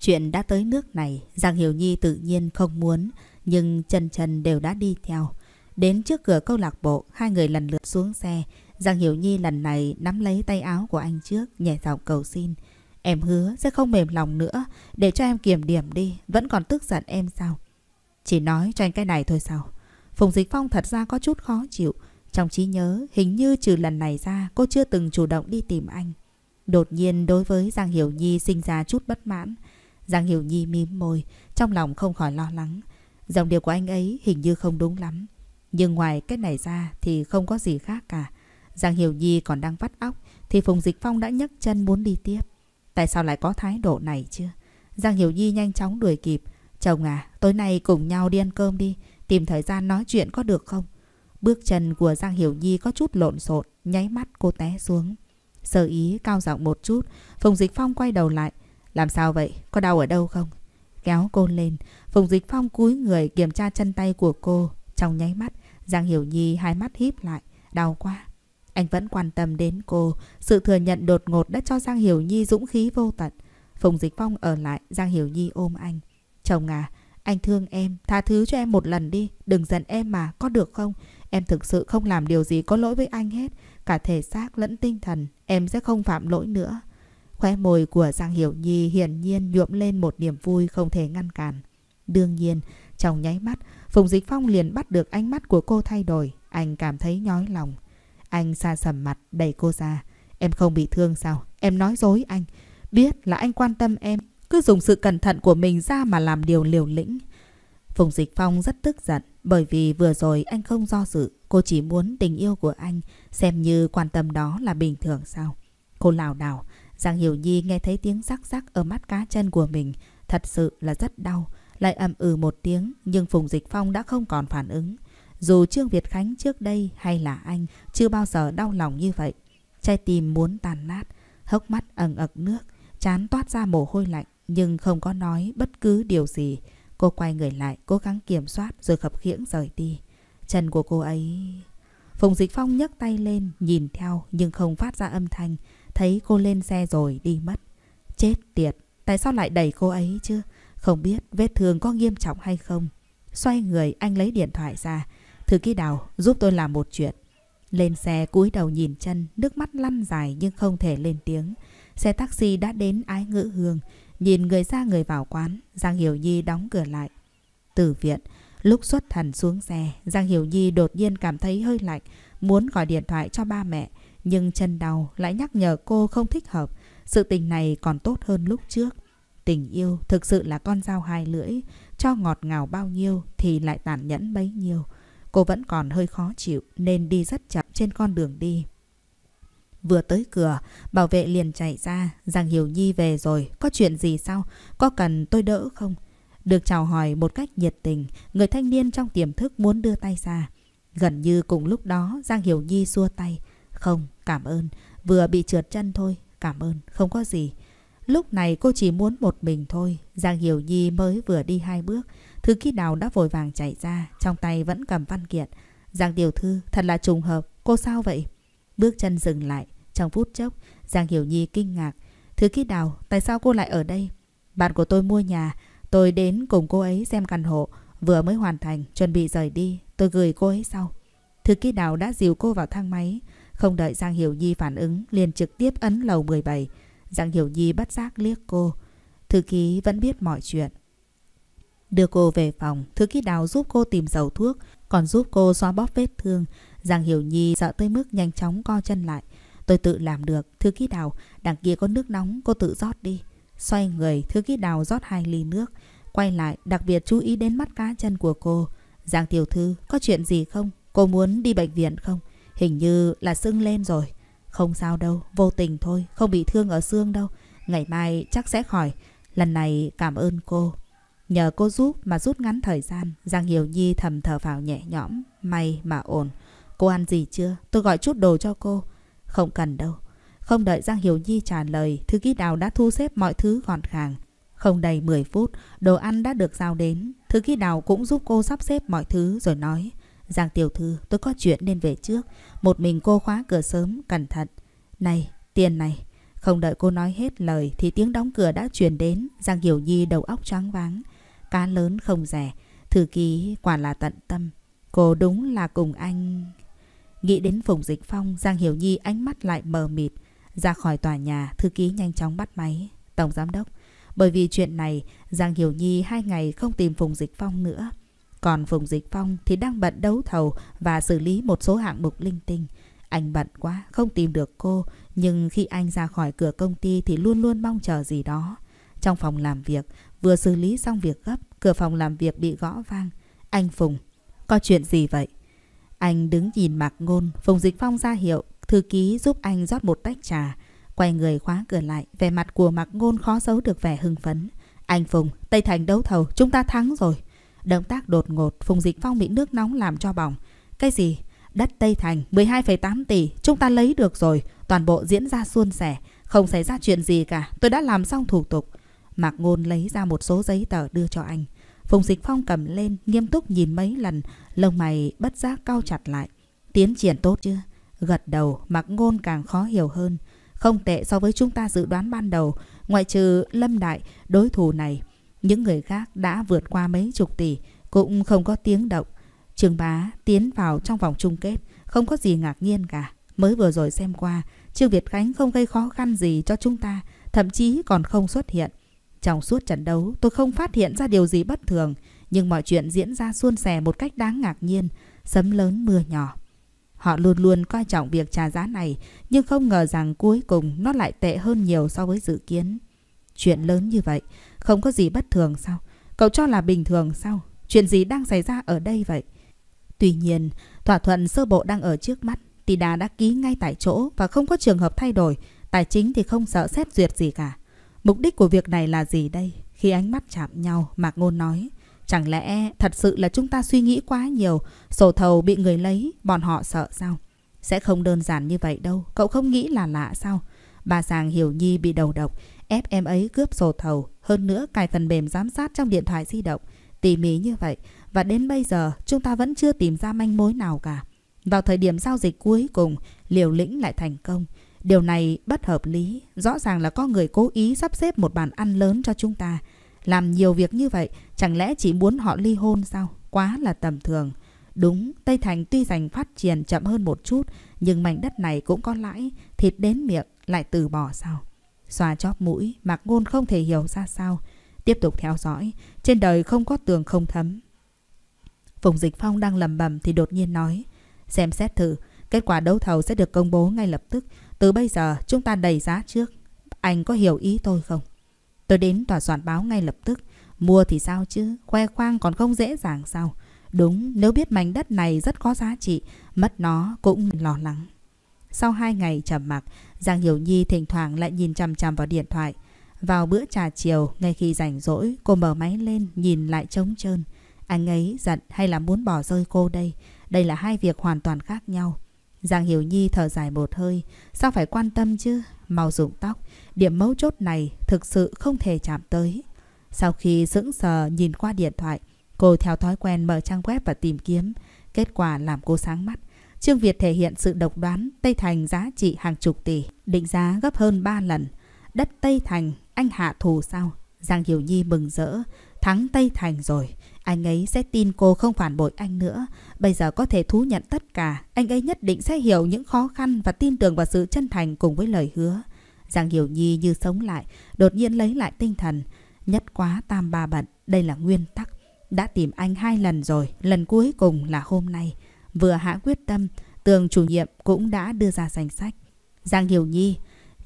Chuyện đã tới nước này, Giang Hiểu Nhi tự nhiên không muốn, nhưng chân chân đều đã đi theo. Đến trước cửa câu lạc bộ, hai người lần lượt xuống xe. Giang Hiểu Nhi lần này nắm lấy tay áo của anh trước, nhẹ giọng cầu xin. Em hứa sẽ không mềm lòng nữa, để cho em kiểm điểm đi, vẫn còn tức giận em sao? Chỉ nói cho anh cái này thôi sao? Phùng Dịch Phong thật ra có chút khó chịu. Trong trí nhớ, hình như trừ lần này ra, cô chưa từng chủ động đi tìm anh. Đột nhiên đối với Giang Hiểu Nhi sinh ra chút bất mãn. Giang Hiểu Nhi mím môi, trong lòng không khỏi lo lắng. Dòng điều của anh ấy hình như không đúng lắm. Nhưng ngoài cái này ra thì không có gì khác cả. Giang Hiểu Nhi còn đang vắt óc thì Phùng Dịch Phong đã nhấc chân muốn đi tiếp. Tại sao lại có thái độ này chứ? Giang Hiểu Nhi nhanh chóng đuổi kịp. Chồng à, tối nay cùng nhau đi ăn cơm đi, tìm thời gian nói chuyện có được không? Bước chân của Giang Hiểu Nhi có chút lộn xộn, nháy mắt cô té xuống. Sơ ý cao giọng một chút, Phùng Dịch Phong quay đầu lại. Làm sao vậy? Có đau ở đâu không? Kéo cô lên, Phùng Dịch Phong cúi người kiểm tra chân tay của cô. Trong nháy mắt, Giang Hiểu Nhi hai mắt híp lại, đau quá. Anh vẫn quan tâm đến cô, sự thừa nhận đột ngột đã cho Giang Hiểu Nhi dũng khí vô tận. Phùng Dịch Phong ở lại, Giang Hiểu Nhi ôm anh. Chồng à, anh thương em, tha thứ cho em một lần đi, đừng giận em mà, có được không? Em thực sự không làm điều gì có lỗi với anh hết, cả thể xác lẫn tinh thần, em sẽ không phạm lỗi nữa. Khóe môi của Giang Hiểu Nhi hiển nhiên nhuộm lên một niềm vui không thể ngăn cản. Đương nhiên, trong nháy mắt, Phùng Dịch Phong liền bắt được ánh mắt của cô thay đổi. Anh cảm thấy nhói lòng. Anh xa sầm mặt đẩy cô ra. Em không bị thương sao? Em nói dối anh. Biết là anh quan tâm em. Cứ dùng sự cẩn thận của mình ra mà làm điều liều lĩnh. Phùng Dịch Phong rất tức giận. Bởi vì vừa rồi anh không do dự. Cô chỉ muốn tình yêu của anh xem như quan tâm đó là bình thường sao. Cô lảo đảo. Giang Hiểu Nhi nghe thấy tiếng rắc rắc ở mắt cá chân của mình. Thật sự là rất đau. Lại ầm ừ một tiếng nhưng Phùng Dịch Phong đã không còn phản ứng. Dù Trương Việt Khánh trước đây hay là anh chưa bao giờ đau lòng như vậy. Trái tim muốn tàn nát, hốc mắt ẩn ực nước, chán toát ra mồ hôi lạnh nhưng không có nói bất cứ điều gì. Cô quay người lại, cố gắng kiểm soát rồi khập khiễng rời đi. Chân của cô ấy... Phùng Dịch Phong nhấc tay lên, nhìn theo nhưng không phát ra âm thanh. Thấy cô lên xe rồi đi mất. Chết tiệt, tại sao lại đẩy cô ấy chứ? Không biết vết thương có nghiêm trọng hay không. Xoay người anh lấy điện thoại ra. Thư ký đào giúp tôi làm một chuyện. Lên xe cúi đầu nhìn chân, nước mắt lăn dài nhưng không thể lên tiếng. Xe taxi đã đến ái ngữ hương. Nhìn người ra người vào quán, Giang Hiểu Nhi đóng cửa lại. Từ viện, lúc xuất thần xuống xe, Giang Hiểu Nhi đột nhiên cảm thấy hơi lạnh, muốn gọi điện thoại cho ba mẹ. Nhưng chân đau lại nhắc nhở cô không thích hợp. Sự tình này còn tốt hơn lúc trước. Tình yêu thực sự là con dao hai lưỡi, cho ngọt ngào bao nhiêu thì lại tàn nhẫn bấy nhiêu. Cô vẫn còn hơi khó chịu nên đi rất chậm trên con đường đi. Vừa tới cửa, bảo vệ liền chạy ra, rằng Hiểu Nhi về rồi, có chuyện gì sao, có cần tôi đỡ không? Được chào hỏi một cách nhiệt tình, người thanh niên trong tiềm thức muốn đưa tay ra. Gần như cùng lúc đó Giang Hiểu Nhi xua tay. Không, cảm ơn. Vừa bị trượt chân thôi. Cảm ơn, không có gì. Lúc này cô chỉ muốn một mình thôi. Giang Hiểu Nhi mới vừa đi hai bước. Thư ký đào đã vội vàng chạy ra. Trong tay vẫn cầm văn kiện. Giang tiểu Thư thật là trùng hợp. Cô sao vậy? Bước chân dừng lại. Trong phút chốc, Giang Hiểu Nhi kinh ngạc. Thư ký đào, tại sao cô lại ở đây? Bạn của tôi mua nhà. Tôi đến cùng cô ấy xem căn hộ. Vừa mới hoàn thành, chuẩn bị rời đi. Tôi gửi cô ấy sau. Thư ký đào đã dìu cô vào thang máy. Không đợi Giang Hiểu Nhi phản ứng, liền trực tiếp ấn lầu 17. Giang Hiểu Nhi bắt giác liếc cô. Thư ký vẫn biết mọi chuyện. Đưa cô về phòng, thư ký đào giúp cô tìm dầu thuốc, còn giúp cô xoa bóp vết thương. Giang Hiểu Nhi sợ tới mức nhanh chóng co chân lại. Tôi tự làm được, thư ký đào, đằng kia có nước nóng, cô tự rót đi. Xoay người, thư ký đào rót hai ly nước. Quay lại, đặc biệt chú ý đến mắt cá chân của cô. Giang tiểu thư, có chuyện gì không? Cô muốn đi bệnh viện không? Hình như là sưng lên rồi. Không sao đâu, vô tình thôi, không bị thương ở xương đâu. Ngày mai chắc sẽ khỏi. Lần này cảm ơn cô. Nhờ cô giúp mà rút ngắn thời gian, Giang Hiểu Nhi thầm thở vào nhẹ nhõm. May mà ổn. Cô ăn gì chưa? Tôi gọi chút đồ cho cô. Không cần đâu. Không đợi Giang Hiểu Nhi trả lời, thư ký đào đã thu xếp mọi thứ gọn gàng. Không đầy 10 phút, đồ ăn đã được giao đến. Thư ký đào cũng giúp cô sắp xếp mọi thứ rồi nói. Giang tiểu thư, tôi có chuyện nên về trước. Một mình cô khóa cửa sớm, cẩn thận. Này, tiền này. Không đợi cô nói hết lời thì tiếng đóng cửa đã truyền đến. Giang Hiểu Nhi đầu óc choáng váng. Cá lớn không rẻ. Thư ký quả là tận tâm. Cô đúng là cùng anh... Nghĩ đến Phùng Dịch Phong, Giang Hiểu Nhi ánh mắt lại mờ mịt. Ra khỏi tòa nhà, thư ký nhanh chóng bắt máy. Tổng giám đốc. Bởi vì chuyện này, Giang Hiểu Nhi hai ngày không tìm Phùng Dịch Phong nữa. Còn Phùng Dịch Phong thì đang bận đấu thầu và xử lý một số hạng mục linh tinh. Anh bận quá, không tìm được cô, nhưng khi anh ra khỏi cửa công ty thì luôn luôn mong chờ gì đó. Trong phòng làm việc, vừa xử lý xong việc gấp, cửa phòng làm việc bị gõ vang. Anh Phùng, có chuyện gì vậy? Anh đứng nhìn Mạc Ngôn, Phùng Dịch Phong ra hiệu, thư ký giúp anh rót một tách trà. Quay người khóa cửa lại, vẻ mặt của Mạc Ngôn khó giấu được vẻ hưng phấn. Anh Phùng, Tây Thành đấu thầu, chúng ta thắng rồi. Động tác đột ngột, Phùng Dịch Phong bị nước nóng làm cho bỏng. Cái gì? Đất Tây Thành 12,8 tỷ, chúng ta lấy được rồi. Toàn bộ diễn ra suôn sẻ, không xảy ra chuyện gì cả. Tôi đã làm xong thủ tục. Mạc Ngôn lấy ra một số giấy tờ đưa cho anh. Phùng Dịch Phong cầm lên, nghiêm túc nhìn mấy lần, lông mày bất giác cau chặt lại. Tiến triển tốt chưa? Gật đầu, Mạc Ngôn càng khó hiểu hơn. Không tệ so với chúng ta dự đoán ban đầu, ngoại trừ Lâm Đại, đối thủ này những người khác đã vượt qua mấy chục tỷ cũng không có tiếng động. Trường Bá tiến vào trong vòng chung kết, không có gì ngạc nhiên cả. Mới vừa rồi xem qua, Trương Việt Khánh không gây khó khăn gì cho chúng ta, thậm chí còn không xuất hiện. Trong suốt trận đấu, tôi không phát hiện ra điều gì bất thường, nhưng mọi chuyện diễn ra suôn sẻ một cách đáng ngạc nhiên, sấm lớn mưa nhỏ. Họ luôn luôn coi trọng việc trả giá này, nhưng không ngờ rằng cuối cùng nó lại tệ hơn nhiều so với dự kiến. Chuyện lớn như vậy, không có gì bất thường sao? Cậu cho là bình thường sao? Chuyện gì đang xảy ra ở đây vậy? Tuy nhiên, thỏa thuận sơ bộ đang ở trước mắt. Tỷ đà đã ký ngay tại chỗ và không có trường hợp thay đổi. Tài chính thì không sợ xét duyệt gì cả. Mục đích của việc này là gì đây? Khi ánh mắt chạm nhau, Mạc Ngôn nói. Chẳng lẽ thật sự là chúng ta suy nghĩ quá nhiều, sổ thầu bị người lấy, bọn họ sợ sao? Sẽ không đơn giản như vậy đâu, cậu không nghĩ là lạ sao? Bà Giàng hiểu Nhi bị đầu độc, ép em ấy cướp sổ thầu, hơn nữa cài phần mềm giám sát trong điện thoại di động. Tỉ mỉ như vậy, và đến bây giờ chúng ta vẫn chưa tìm ra manh mối nào cả. Vào thời điểm giao dịch cuối cùng, liều lĩnh lại thành công. Điều này bất hợp lý, rõ ràng là có người cố ý sắp xếp một bàn ăn lớn cho chúng ta. Làm nhiều việc như vậy, chẳng lẽ chỉ muốn họ ly hôn sao? Quá là tầm thường. Đúng, Tây Thành tuy giành phát triển chậm hơn một chút, nhưng mảnh đất này cũng có lãi, thịt đến miệng lại từ bỏ sao? Xoa chóp mũi, Mạc Ngôn không thể hiểu ra sao. Tiếp tục theo dõi, trên đời không có tường không thấm. Phùng Dịch Phong đang lầm bầm thì đột nhiên nói. Xem xét thử, kết quả đấu thầu sẽ được công bố ngay lập tức. Từ bây giờ chúng ta đẩy giá trước. Anh có hiểu ý tôi không? Tôi đến tòa soạn báo ngay lập tức. Mua thì sao chứ? Khoe khoang còn không dễ dàng sao? Đúng, nếu biết mảnh đất này rất có giá trị, mất nó cũng lo lắng. Sau hai ngày trầm mặc, Giang Hiểu Nhi thỉnh thoảng lại nhìn chằm chằm vào điện thoại. Vào bữa trà chiều, ngay khi rảnh rỗi, cô mở máy lên nhìn lại trống trơn. Anh ấy giận hay là muốn bỏ rơi cô đây? Đây là hai việc hoàn toàn khác nhau. Giang Hiểu Nhi thở dài một hơi, sao phải quan tâm chứ? Màu rụng tóc, điểm mấu chốt này thực sự không thể chạm tới. Sau khi sững sờ nhìn qua điện thoại, cô theo thói quen mở trang web và tìm kiếm. Kết quả làm cô sáng mắt. Trương Việt thể hiện sự độc đoán Tây Thành giá trị hàng chục tỷ, định giá gấp hơn 3 lần. Đất Tây Thành, anh hạ thù sao? Giang Hiểu Nhi mừng rỡ, thắng Tây Thành rồi. Anh ấy sẽ tin cô không phản bội anh nữa. Bây giờ có thể thú nhận tất cả. Anh ấy nhất định sẽ hiểu những khó khăn và tin tưởng vào sự chân thành cùng với lời hứa. Giang Hiểu Nhi như sống lại, đột nhiên lấy lại tinh thần. Nhất quá tam ba bận, đây là nguyên tắc. Đã tìm anh hai lần rồi, lần cuối cùng là hôm nay vừa hạ quyết tâm, tường chủ nhiệm cũng đã đưa ra danh sách. Giang Hiểu Nhi,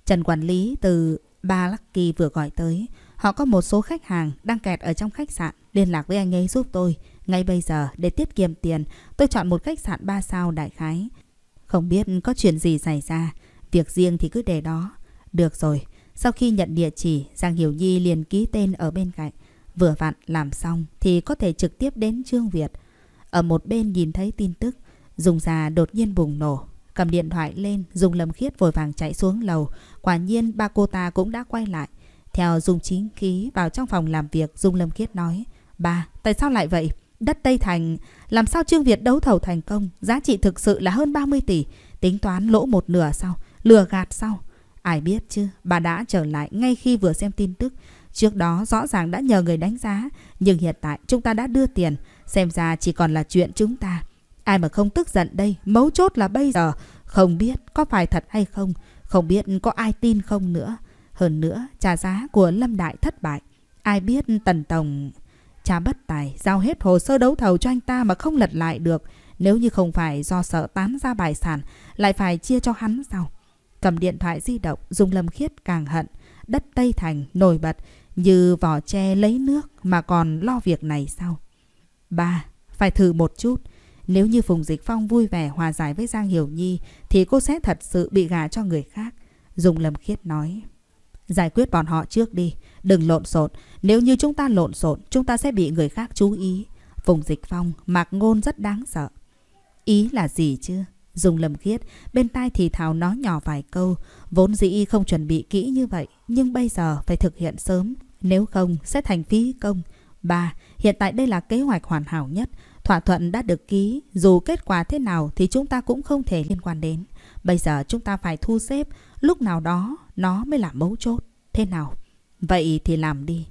Trần Quản lý từ Ba Lucky vừa gọi tới. Họ có một số khách hàng đang kẹt ở trong khách sạn. Liên lạc với anh ấy giúp tôi. Ngay bây giờ, để tiết kiệm tiền, tôi chọn một khách sạn 3 sao đại khái. Không biết có chuyện gì xảy ra. Việc riêng thì cứ để đó. Được rồi. Sau khi nhận địa chỉ, Giang Hiểu Nhi liền ký tên ở bên cạnh. Vừa vặn làm xong thì có thể trực tiếp đến Trương Việt. Ở một bên nhìn thấy tin tức, Dung già đột nhiên bùng nổ. Cầm điện thoại lên, Dung Lâm Khiết vội vàng chạy xuống lầu. Quả nhiên ba cô ta cũng đã quay lại. Theo Dung Chính Khí vào trong phòng làm việc, Dung Lâm Khiết nói. Bà, tại sao lại vậy? Đất Tây Thành, làm sao Trương Việt đấu thầu thành công? Giá trị thực sự là hơn 30 tỷ. Tính toán lỗ một nửa sau, lừa gạt sau. Ai biết chứ, bà đã trở lại ngay khi vừa xem tin tức. Trước đó rõ ràng đã nhờ người đánh giá, nhưng hiện tại chúng ta đã đưa tiền, xem ra chỉ còn là chuyện chúng ta. Ai mà không tức giận đây, mấu chốt là bây giờ, không biết có phải thật hay không, không biết có ai tin không nữa. Hơn nữa, trả giá của Lâm Đại thất bại. Ai biết Tần Tổng... Cha bất tài, giao hết hồ sơ đấu thầu cho anh ta mà không lật lại được. Nếu như không phải do sợ tán ra bài sản, lại phải chia cho hắn sao? Cầm điện thoại di động, Dung Lâm Khiết càng hận. Đất Tây Thành nổi bật như vỏ tre lấy nước mà còn lo việc này sao? Ba, phải thử một chút. Nếu như Phùng Dịch Phong vui vẻ hòa giải với Giang Hiểu Nhi thì cô sẽ thật sự bị gả cho người khác. Dùng lầm khiết nói. Giải quyết bọn họ trước đi. Đừng lộn xộn. Nếu như chúng ta lộn xộn, chúng ta sẽ bị người khác chú ý. Phùng Dịch Phong, Mạc Ngôn rất đáng sợ. Ý là gì chứ? Dùng lầm khiết, bên tai thì thào nói nhỏ vài câu, vốn dĩ không chuẩn bị kỹ như vậy, nhưng bây giờ phải thực hiện sớm, nếu không sẽ thành phí công. 3. Hiện tại đây là kế hoạch hoàn hảo nhất, thỏa thuận đã được ký, dù kết quả thế nào thì chúng ta cũng không thể liên quan đến. Bây giờ chúng ta phải thu xếp, lúc nào đó nó mới là mấu chốt. Thế nào? Vậy thì làm đi.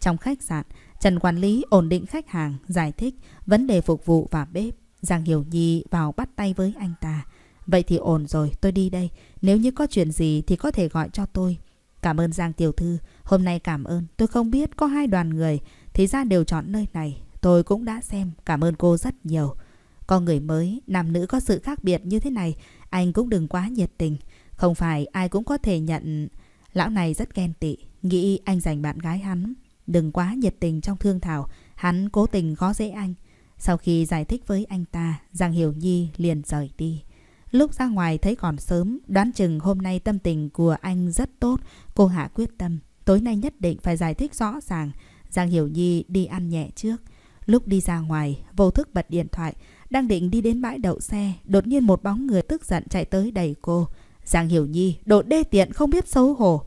Trong khách sạn, Trần quản lý ổn định khách hàng, giải thích vấn đề phục vụ và bếp. Giang Hiểu Nhi vào bắt tay với anh ta. Vậy thì ổn rồi, tôi đi đây. Nếu như có chuyện gì thì có thể gọi cho tôi. Cảm ơn Giang Tiểu Thư. Hôm nay cảm ơn. Tôi không biết có hai đoàn người. Thì ra đều chọn nơi này. Tôi cũng đã xem. Cảm ơn cô rất nhiều. Con người mới, nam nữ có sự khác biệt như thế này. Anh cũng đừng quá nhiệt tình. Không phải ai cũng có thể nhận... Lão này rất ghen tị. Nghĩ anh giành bạn gái hắn. Đừng quá nhiệt tình trong thương thảo. Hắn cố tình khó dễ anh. Sau khi giải thích với anh ta, Giang Hiểu Nhi liền rời đi. Lúc ra ngoài thấy còn sớm, đoán chừng hôm nay tâm tình của anh rất tốt, cô Hạ quyết tâm. Tối nay nhất định phải giải thích rõ ràng. Giang Hiểu Nhi đi ăn nhẹ trước. Lúc đi ra ngoài, vô thức bật điện thoại, đang định đi đến bãi đậu xe, đột nhiên một bóng người tức giận chạy tới đầy cô. Giang Hiểu Nhi, độ đê tiện không biết xấu hổ.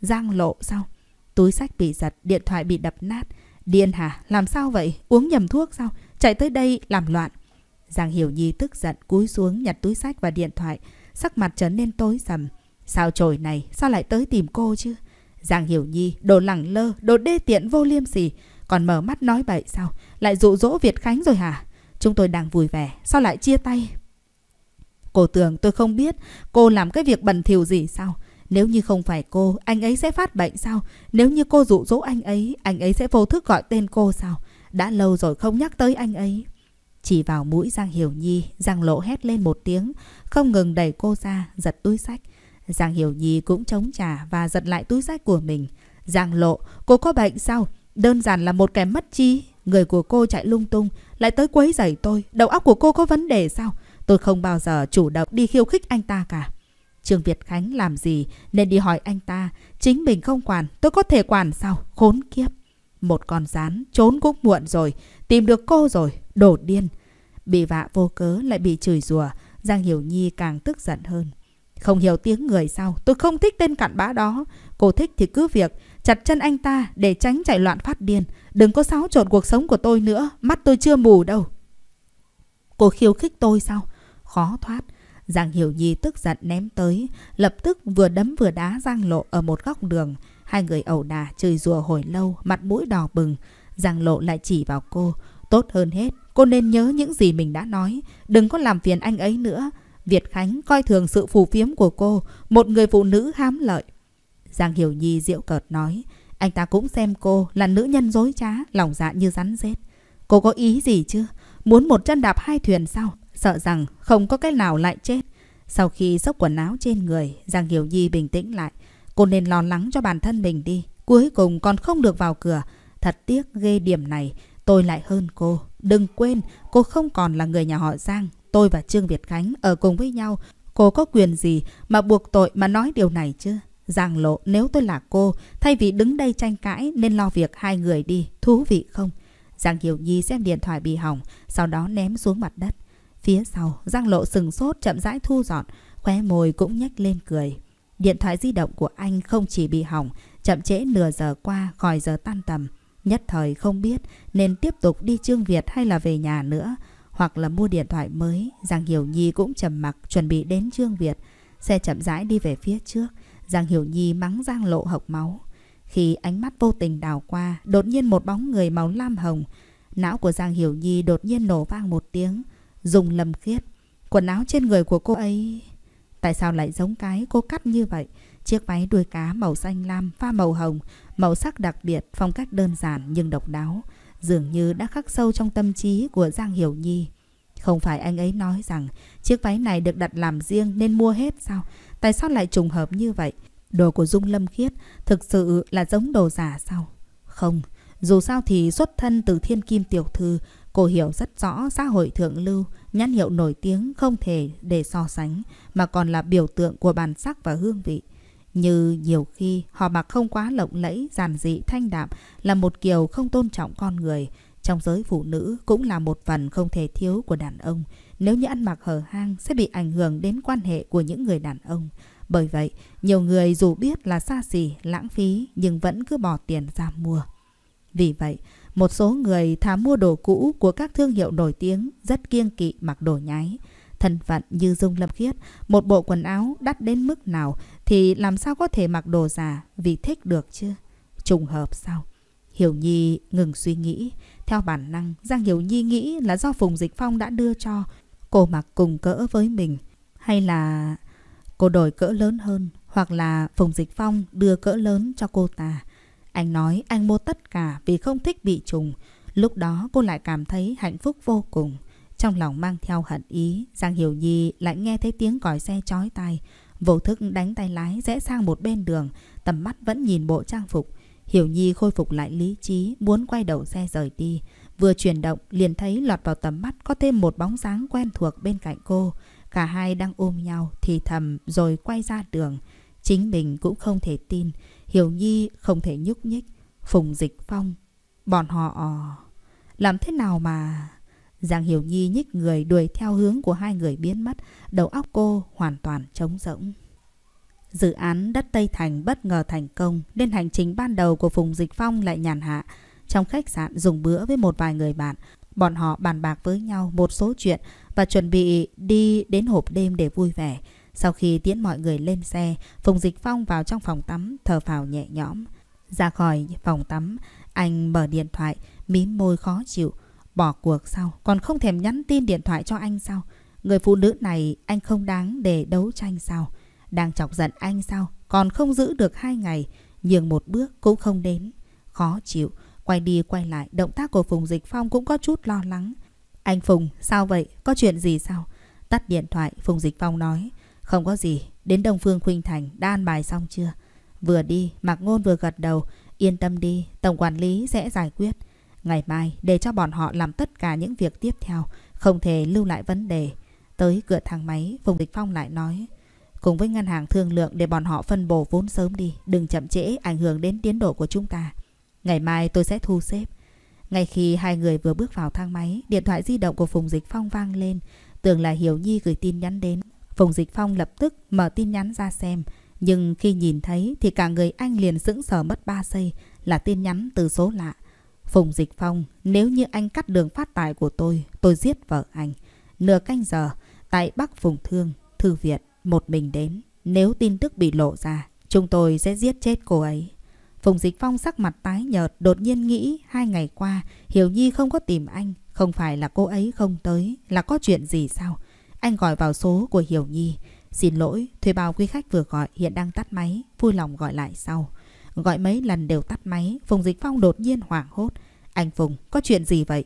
Giang lộ sao? Túi sách bị giật, điện thoại bị đập nát. Điên hả? Làm sao vậy? Uống nhầm thuốc sao? chạy tới đây làm loạn. Giang Hiểu Nhi tức giận cúi xuống nhặt túi sách và điện thoại, sắc mặt trở nên tối sầm. Sao trời này, sao lại tới tìm cô chứ? Giang Hiểu Nhi, đồ lẳng lơ, đồ đê tiện vô liêm sỉ, còn mở mắt nói bậy sao? Lại dụ dỗ Việt Khánh rồi hả? Chúng tôi đang vui vẻ, sao lại chia tay? Cô tưởng tôi không biết cô làm cái việc bẩn thỉu gì sao? Nếu như không phải cô, anh ấy sẽ phát bệnh sao? Nếu như cô dụ dỗ anh ấy, anh ấy sẽ vô thức gọi tên cô sao? Đã lâu rồi không nhắc tới anh ấy. Chỉ vào mũi Giang Hiểu Nhi, Giang Lộ hét lên một tiếng, không ngừng đẩy cô ra, giật túi sách. Giang Hiểu Nhi cũng chống trả và giật lại túi sách của mình. Giang Lộ, cô có bệnh sao? Đơn giản là một kẻ mất chi. Người của cô chạy lung tung, lại tới quấy rầy tôi. Đầu óc của cô có vấn đề sao? Tôi không bao giờ chủ động đi khiêu khích anh ta cả. Trương Việt Khánh làm gì nên đi hỏi anh ta. Chính mình không quản, tôi có thể quản sao? Khốn kiếp một con rán, trốn cũng muộn rồi, tìm được cô rồi, đổ điên. Bị vạ vô cớ lại bị chửi rủa, Giang Hiểu Nhi càng tức giận hơn. Không hiểu tiếng người sao, tôi không thích tên cặn bã đó. Cô thích thì cứ việc, chặt chân anh ta để tránh chạy loạn phát điên. Đừng có xáo trộn cuộc sống của tôi nữa, mắt tôi chưa mù đâu. Cô khiêu khích tôi sao? Khó thoát. Giang Hiểu Nhi tức giận ném tới, lập tức vừa đấm vừa đá Giang Lộ ở một góc đường. Hai người ẩu đà chơi rùa hồi lâu, mặt mũi đỏ bừng. Giang lộ lại chỉ vào cô. Tốt hơn hết, cô nên nhớ những gì mình đã nói. Đừng có làm phiền anh ấy nữa. Việt Khánh coi thường sự phù phiếm của cô, một người phụ nữ hám lợi. Giang Hiểu Nhi diệu cợt nói, anh ta cũng xem cô là nữ nhân dối trá, lòng dạ như rắn rết. Cô có ý gì chứ? Muốn một chân đạp hai thuyền sao? Sợ rằng không có cái nào lại chết. Sau khi xốc quần áo trên người, Giang Hiểu Nhi bình tĩnh lại. Cô nên lo lắng cho bản thân mình đi. Cuối cùng còn không được vào cửa. Thật tiếc ghê điểm này. Tôi lại hơn cô. Đừng quên, cô không còn là người nhà họ Giang. Tôi và Trương Việt Khánh ở cùng với nhau. Cô có quyền gì mà buộc tội mà nói điều này chứ? Giang lộ, nếu tôi là cô, thay vì đứng đây tranh cãi nên lo việc hai người đi. Thú vị không? Giang Hiểu Nhi xem điện thoại bị hỏng, sau đó ném xuống mặt đất. Phía sau, Giang lộ sừng sốt chậm rãi thu dọn, khóe môi cũng nhếch lên cười. Điện thoại di động của anh không chỉ bị hỏng, chậm trễ nửa giờ qua khỏi giờ tan tầm. Nhất thời không biết nên tiếp tục đi Trương Việt hay là về nhà nữa, hoặc là mua điện thoại mới. Giang Hiểu Nhi cũng trầm mặc chuẩn bị đến Trương Việt. Xe chậm rãi đi về phía trước, Giang Hiểu Nhi mắng Giang Lộ hộc máu. Khi ánh mắt vô tình đào qua, đột nhiên một bóng người màu lam hồng. Não của Giang Hiểu Nhi đột nhiên nổ vang một tiếng, dùng lầm khiết. Quần áo trên người của cô ấy... Tại sao lại giống cái cô cắt như vậy? Chiếc váy đuôi cá màu xanh lam pha màu hồng, màu sắc đặc biệt, phong cách đơn giản nhưng độc đáo, dường như đã khắc sâu trong tâm trí của Giang Hiểu Nhi. Không phải anh ấy nói rằng chiếc váy này được đặt làm riêng nên mua hết sao? Tại sao lại trùng hợp như vậy? Đồ của Dung Lâm Khiết thực sự là giống đồ giả sao? Không, dù sao thì xuất thân từ thiên kim tiểu thư, cô hiểu rất rõ xã hội thượng lưu, Nhãn hiệu nổi tiếng không thể để so sánh mà còn là biểu tượng của bản sắc và hương vị. Như nhiều khi họ mặc không quá lộng lẫy, giản dị, thanh đạm là một kiểu không tôn trọng con người. Trong giới phụ nữ cũng là một phần không thể thiếu của đàn ông. Nếu như ăn mặc hở hang sẽ bị ảnh hưởng đến quan hệ của những người đàn ông. Bởi vậy, nhiều người dù biết là xa xỉ, lãng phí nhưng vẫn cứ bỏ tiền ra mua. Vì vậy, một số người thà mua đồ cũ của các thương hiệu nổi tiếng rất kiêng kỵ mặc đồ nhái. Thân phận như Dung Lâm Khiết, một bộ quần áo đắt đến mức nào thì làm sao có thể mặc đồ giả vì thích được chứ? Trùng hợp sao? Hiểu Nhi ngừng suy nghĩ. Theo bản năng, Giang Hiểu Nhi nghĩ là do Phùng Dịch Phong đã đưa cho. Cô mặc cùng cỡ với mình. Hay là cô đổi cỡ lớn hơn. Hoặc là Phùng Dịch Phong đưa cỡ lớn cho cô ta. Anh nói anh mua tất cả vì không thích bị trùng. Lúc đó cô lại cảm thấy hạnh phúc vô cùng. Trong lòng mang theo hận ý, Giang Hiểu Nhi lại nghe thấy tiếng còi xe chói tai. Vô thức đánh tay lái rẽ sang một bên đường, tầm mắt vẫn nhìn bộ trang phục. Hiểu Nhi khôi phục lại lý trí, muốn quay đầu xe rời đi. Vừa chuyển động, liền thấy lọt vào tầm mắt có thêm một bóng dáng quen thuộc bên cạnh cô. Cả hai đang ôm nhau, thì thầm rồi quay ra đường. Chính mình cũng không thể tin. Hiểu Nhi không thể nhúc nhích. Phùng Dịch Phong. Bọn họ... Làm thế nào mà... Giang Hiểu Nhi nhích người đuổi theo hướng của hai người biến mất. Đầu óc cô hoàn toàn trống rỗng. Dự án đất Tây Thành bất ngờ thành công nên hành trình ban đầu của Phùng Dịch Phong lại nhàn hạ. Trong khách sạn dùng bữa với một vài người bạn, bọn họ bàn bạc với nhau một số chuyện và chuẩn bị đi đến hộp đêm để vui vẻ. Sau khi tiễn mọi người lên xe, Phùng Dịch Phong vào trong phòng tắm, thở phào nhẹ nhõm. Ra khỏi phòng tắm, anh mở điện thoại, mím môi khó chịu. Bỏ cuộc sao còn không thèm nhắn tin điện thoại cho anh sao? Người phụ nữ này anh không đáng để đấu tranh sao? Đang chọc giận anh sao? Còn không giữ được hai ngày, nhường một bước cũng không đến. Khó chịu, quay đi quay lại, động tác của Phùng Dịch Phong cũng có chút lo lắng. Anh Phùng, sao vậy? Có chuyện gì sao? Tắt điện thoại, Phùng Dịch Phong nói. Không có gì, đến Đông Phương Khuynh Thành đã ăn bài xong chưa? Vừa đi, Mạc Ngôn vừa gật đầu. Yên tâm đi, Tổng Quản lý sẽ giải quyết. Ngày mai, để cho bọn họ làm tất cả những việc tiếp theo, không thể lưu lại vấn đề. Tới cửa thang máy, Phùng Dịch Phong lại nói. Cùng với ngân hàng thương lượng để bọn họ phân bổ vốn sớm đi, đừng chậm trễ ảnh hưởng đến tiến độ của chúng ta. Ngày mai tôi sẽ thu xếp. Ngay khi hai người vừa bước vào thang máy, điện thoại di động của Phùng Dịch Phong vang lên. Tưởng là Hiểu Nhi gửi tin nhắn đến. Phùng Dịch Phong lập tức mở tin nhắn ra xem. Nhưng khi nhìn thấy thì cả người anh liền sững sờ mất 3 giây là tin nhắn từ số lạ. Phùng Dịch Phong, nếu như anh cắt đường phát tài của tôi, tôi giết vợ anh. Nửa canh giờ, tại Bắc Phùng Thương, Thư viện, một mình đến. Nếu tin tức bị lộ ra, chúng tôi sẽ giết chết cô ấy. Phùng Dịch Phong sắc mặt tái nhợt, đột nhiên nghĩ hai ngày qua Hiểu Nhi không có tìm anh, không phải là cô ấy không tới, là có chuyện gì sao? Anh gọi vào số của Hiểu Nhi. Xin lỗi, thuê bao quý khách vừa gọi hiện đang tắt máy, vui lòng gọi lại sau. Gọi mấy lần đều tắt máy, Phùng Dịch Phong đột nhiên hoảng hốt. Anh Phùng, có chuyện gì vậy?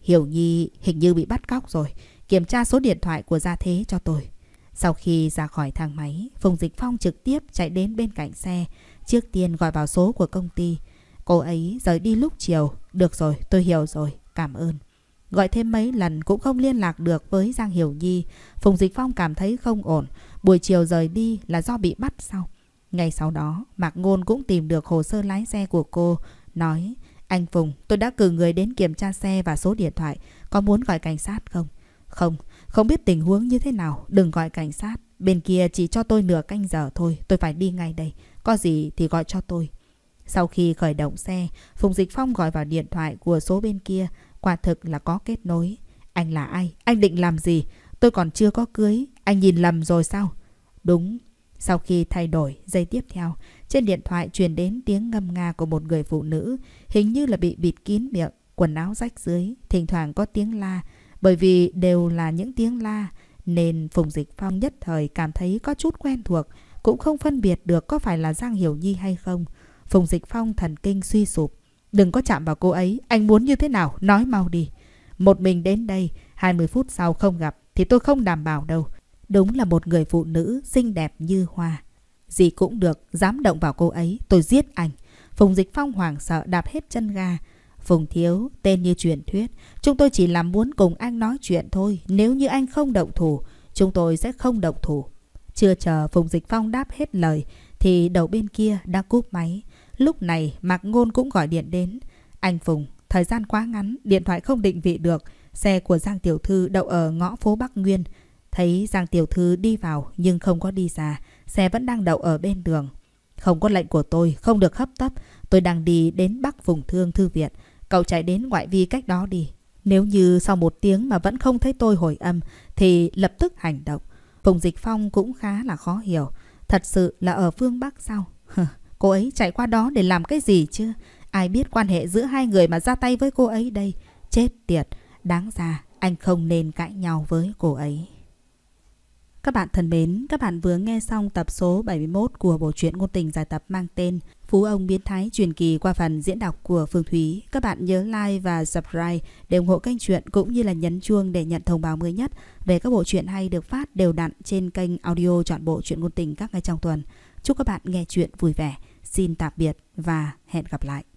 Hiểu Nhi hình như bị bắt cóc rồi, kiểm tra số điện thoại của Gia Thế cho tôi. Sau khi ra khỏi thang máy, Phùng Dịch Phong trực tiếp chạy đến bên cạnh xe, trước tiên gọi vào số của công ty. Cô ấy rời đi lúc chiều. Được rồi, tôi hiểu rồi, cảm ơn. Gọi thêm mấy lần cũng không liên lạc được với Giang Hiểu Nhi. Phùng Dịch Phong cảm thấy không ổn. Buổi chiều rời đi là do bị bắt sau. Ngày sau đó, Mạc Ngôn cũng tìm được hồ sơ lái xe của cô. Nói, anh Phùng, tôi đã cử người đến kiểm tra xe và số điện thoại. Có muốn gọi cảnh sát không? Không, không biết tình huống như thế nào. Đừng gọi cảnh sát. Bên kia chỉ cho tôi nửa canh giờ thôi. Tôi phải đi ngay đây. Có gì thì gọi cho tôi. Sau khi khởi động xe, Phùng Dịch Phong gọi vào điện thoại của số bên kia. Quả thực là có kết nối. Anh là ai? Anh định làm gì? Tôi còn chưa có cưới. Anh nhìn lầm rồi sao? Đúng. Sau khi thay đổi, giây tiếp theo, trên điện thoại truyền đến tiếng ngâm nga của một người phụ nữ, hình như là bị bịt kín miệng, quần áo rách dưới, thỉnh thoảng có tiếng la. Bởi vì đều là những tiếng la, nên Phùng Dịch Phong nhất thời cảm thấy có chút quen thuộc, cũng không phân biệt được có phải là Giang Hiểu Nhi hay không. Phùng Dịch Phong thần kinh suy sụp, Đừng có chạm vào cô ấy, anh muốn như thế nào, nói mau đi. Một mình đến đây, 20 phút sau không gặp thì tôi không đảm bảo đâu. Đúng là một người phụ nữ xinh đẹp như hoa. Gì cũng được, dám động vào cô ấy, tôi giết anh. Phùng Dịch Phong hoảng sợ đạp hết chân ga. Phùng Thiếu, tên như truyền thuyết, chúng tôi chỉ làm muốn cùng anh nói chuyện thôi. Nếu như anh không động thủ, chúng tôi sẽ không động thủ. Chưa chờ Phùng Dịch Phong đáp hết lời, thì đầu bên kia đã cúp máy. Lúc này Mạc Ngôn cũng gọi điện đến. Anh Phùng, thời gian quá ngắn, điện thoại không định vị được. Xe của Giang Tiểu Thư đậu ở ngõ phố Bắc Nguyên. Thấy Giang Tiểu Thư đi vào nhưng không có đi ra. Xe vẫn đang đậu ở bên đường. Không có lệnh của tôi, không được hấp tấp. Tôi đang đi đến Bắc Vùng Thương Thư Viện. Cậu chạy đến ngoại vi cách đó đi. Nếu như sau một tiếng mà vẫn không thấy tôi hồi âm thì lập tức hành động. Phùng Dịch Phong cũng khá là khó hiểu. Thật sự là ở phương Bắc sao? (laughs) Cô ấy chạy qua đó để làm cái gì chứ? Ai biết quan hệ giữa hai người mà ra tay với cô ấy đây? Chết tiệt! Đáng ra anh không nên cãi nhau với cô ấy. Các bạn thân mến, các bạn vừa nghe xong tập số 71 của bộ truyện ngôn tình giải tập mang tên Phú ông biến thái truyền kỳ qua phần diễn đọc của Phương Thúy. Các bạn nhớ like và subscribe để ủng hộ kênh truyện cũng như là nhấn chuông để nhận thông báo mới nhất về các bộ truyện hay được phát đều đặn trên kênh audio chọn bộ truyện ngôn tình các ngày trong tuần. Chúc các bạn nghe truyện vui vẻ. Xin tạm biệt và hẹn gặp lại.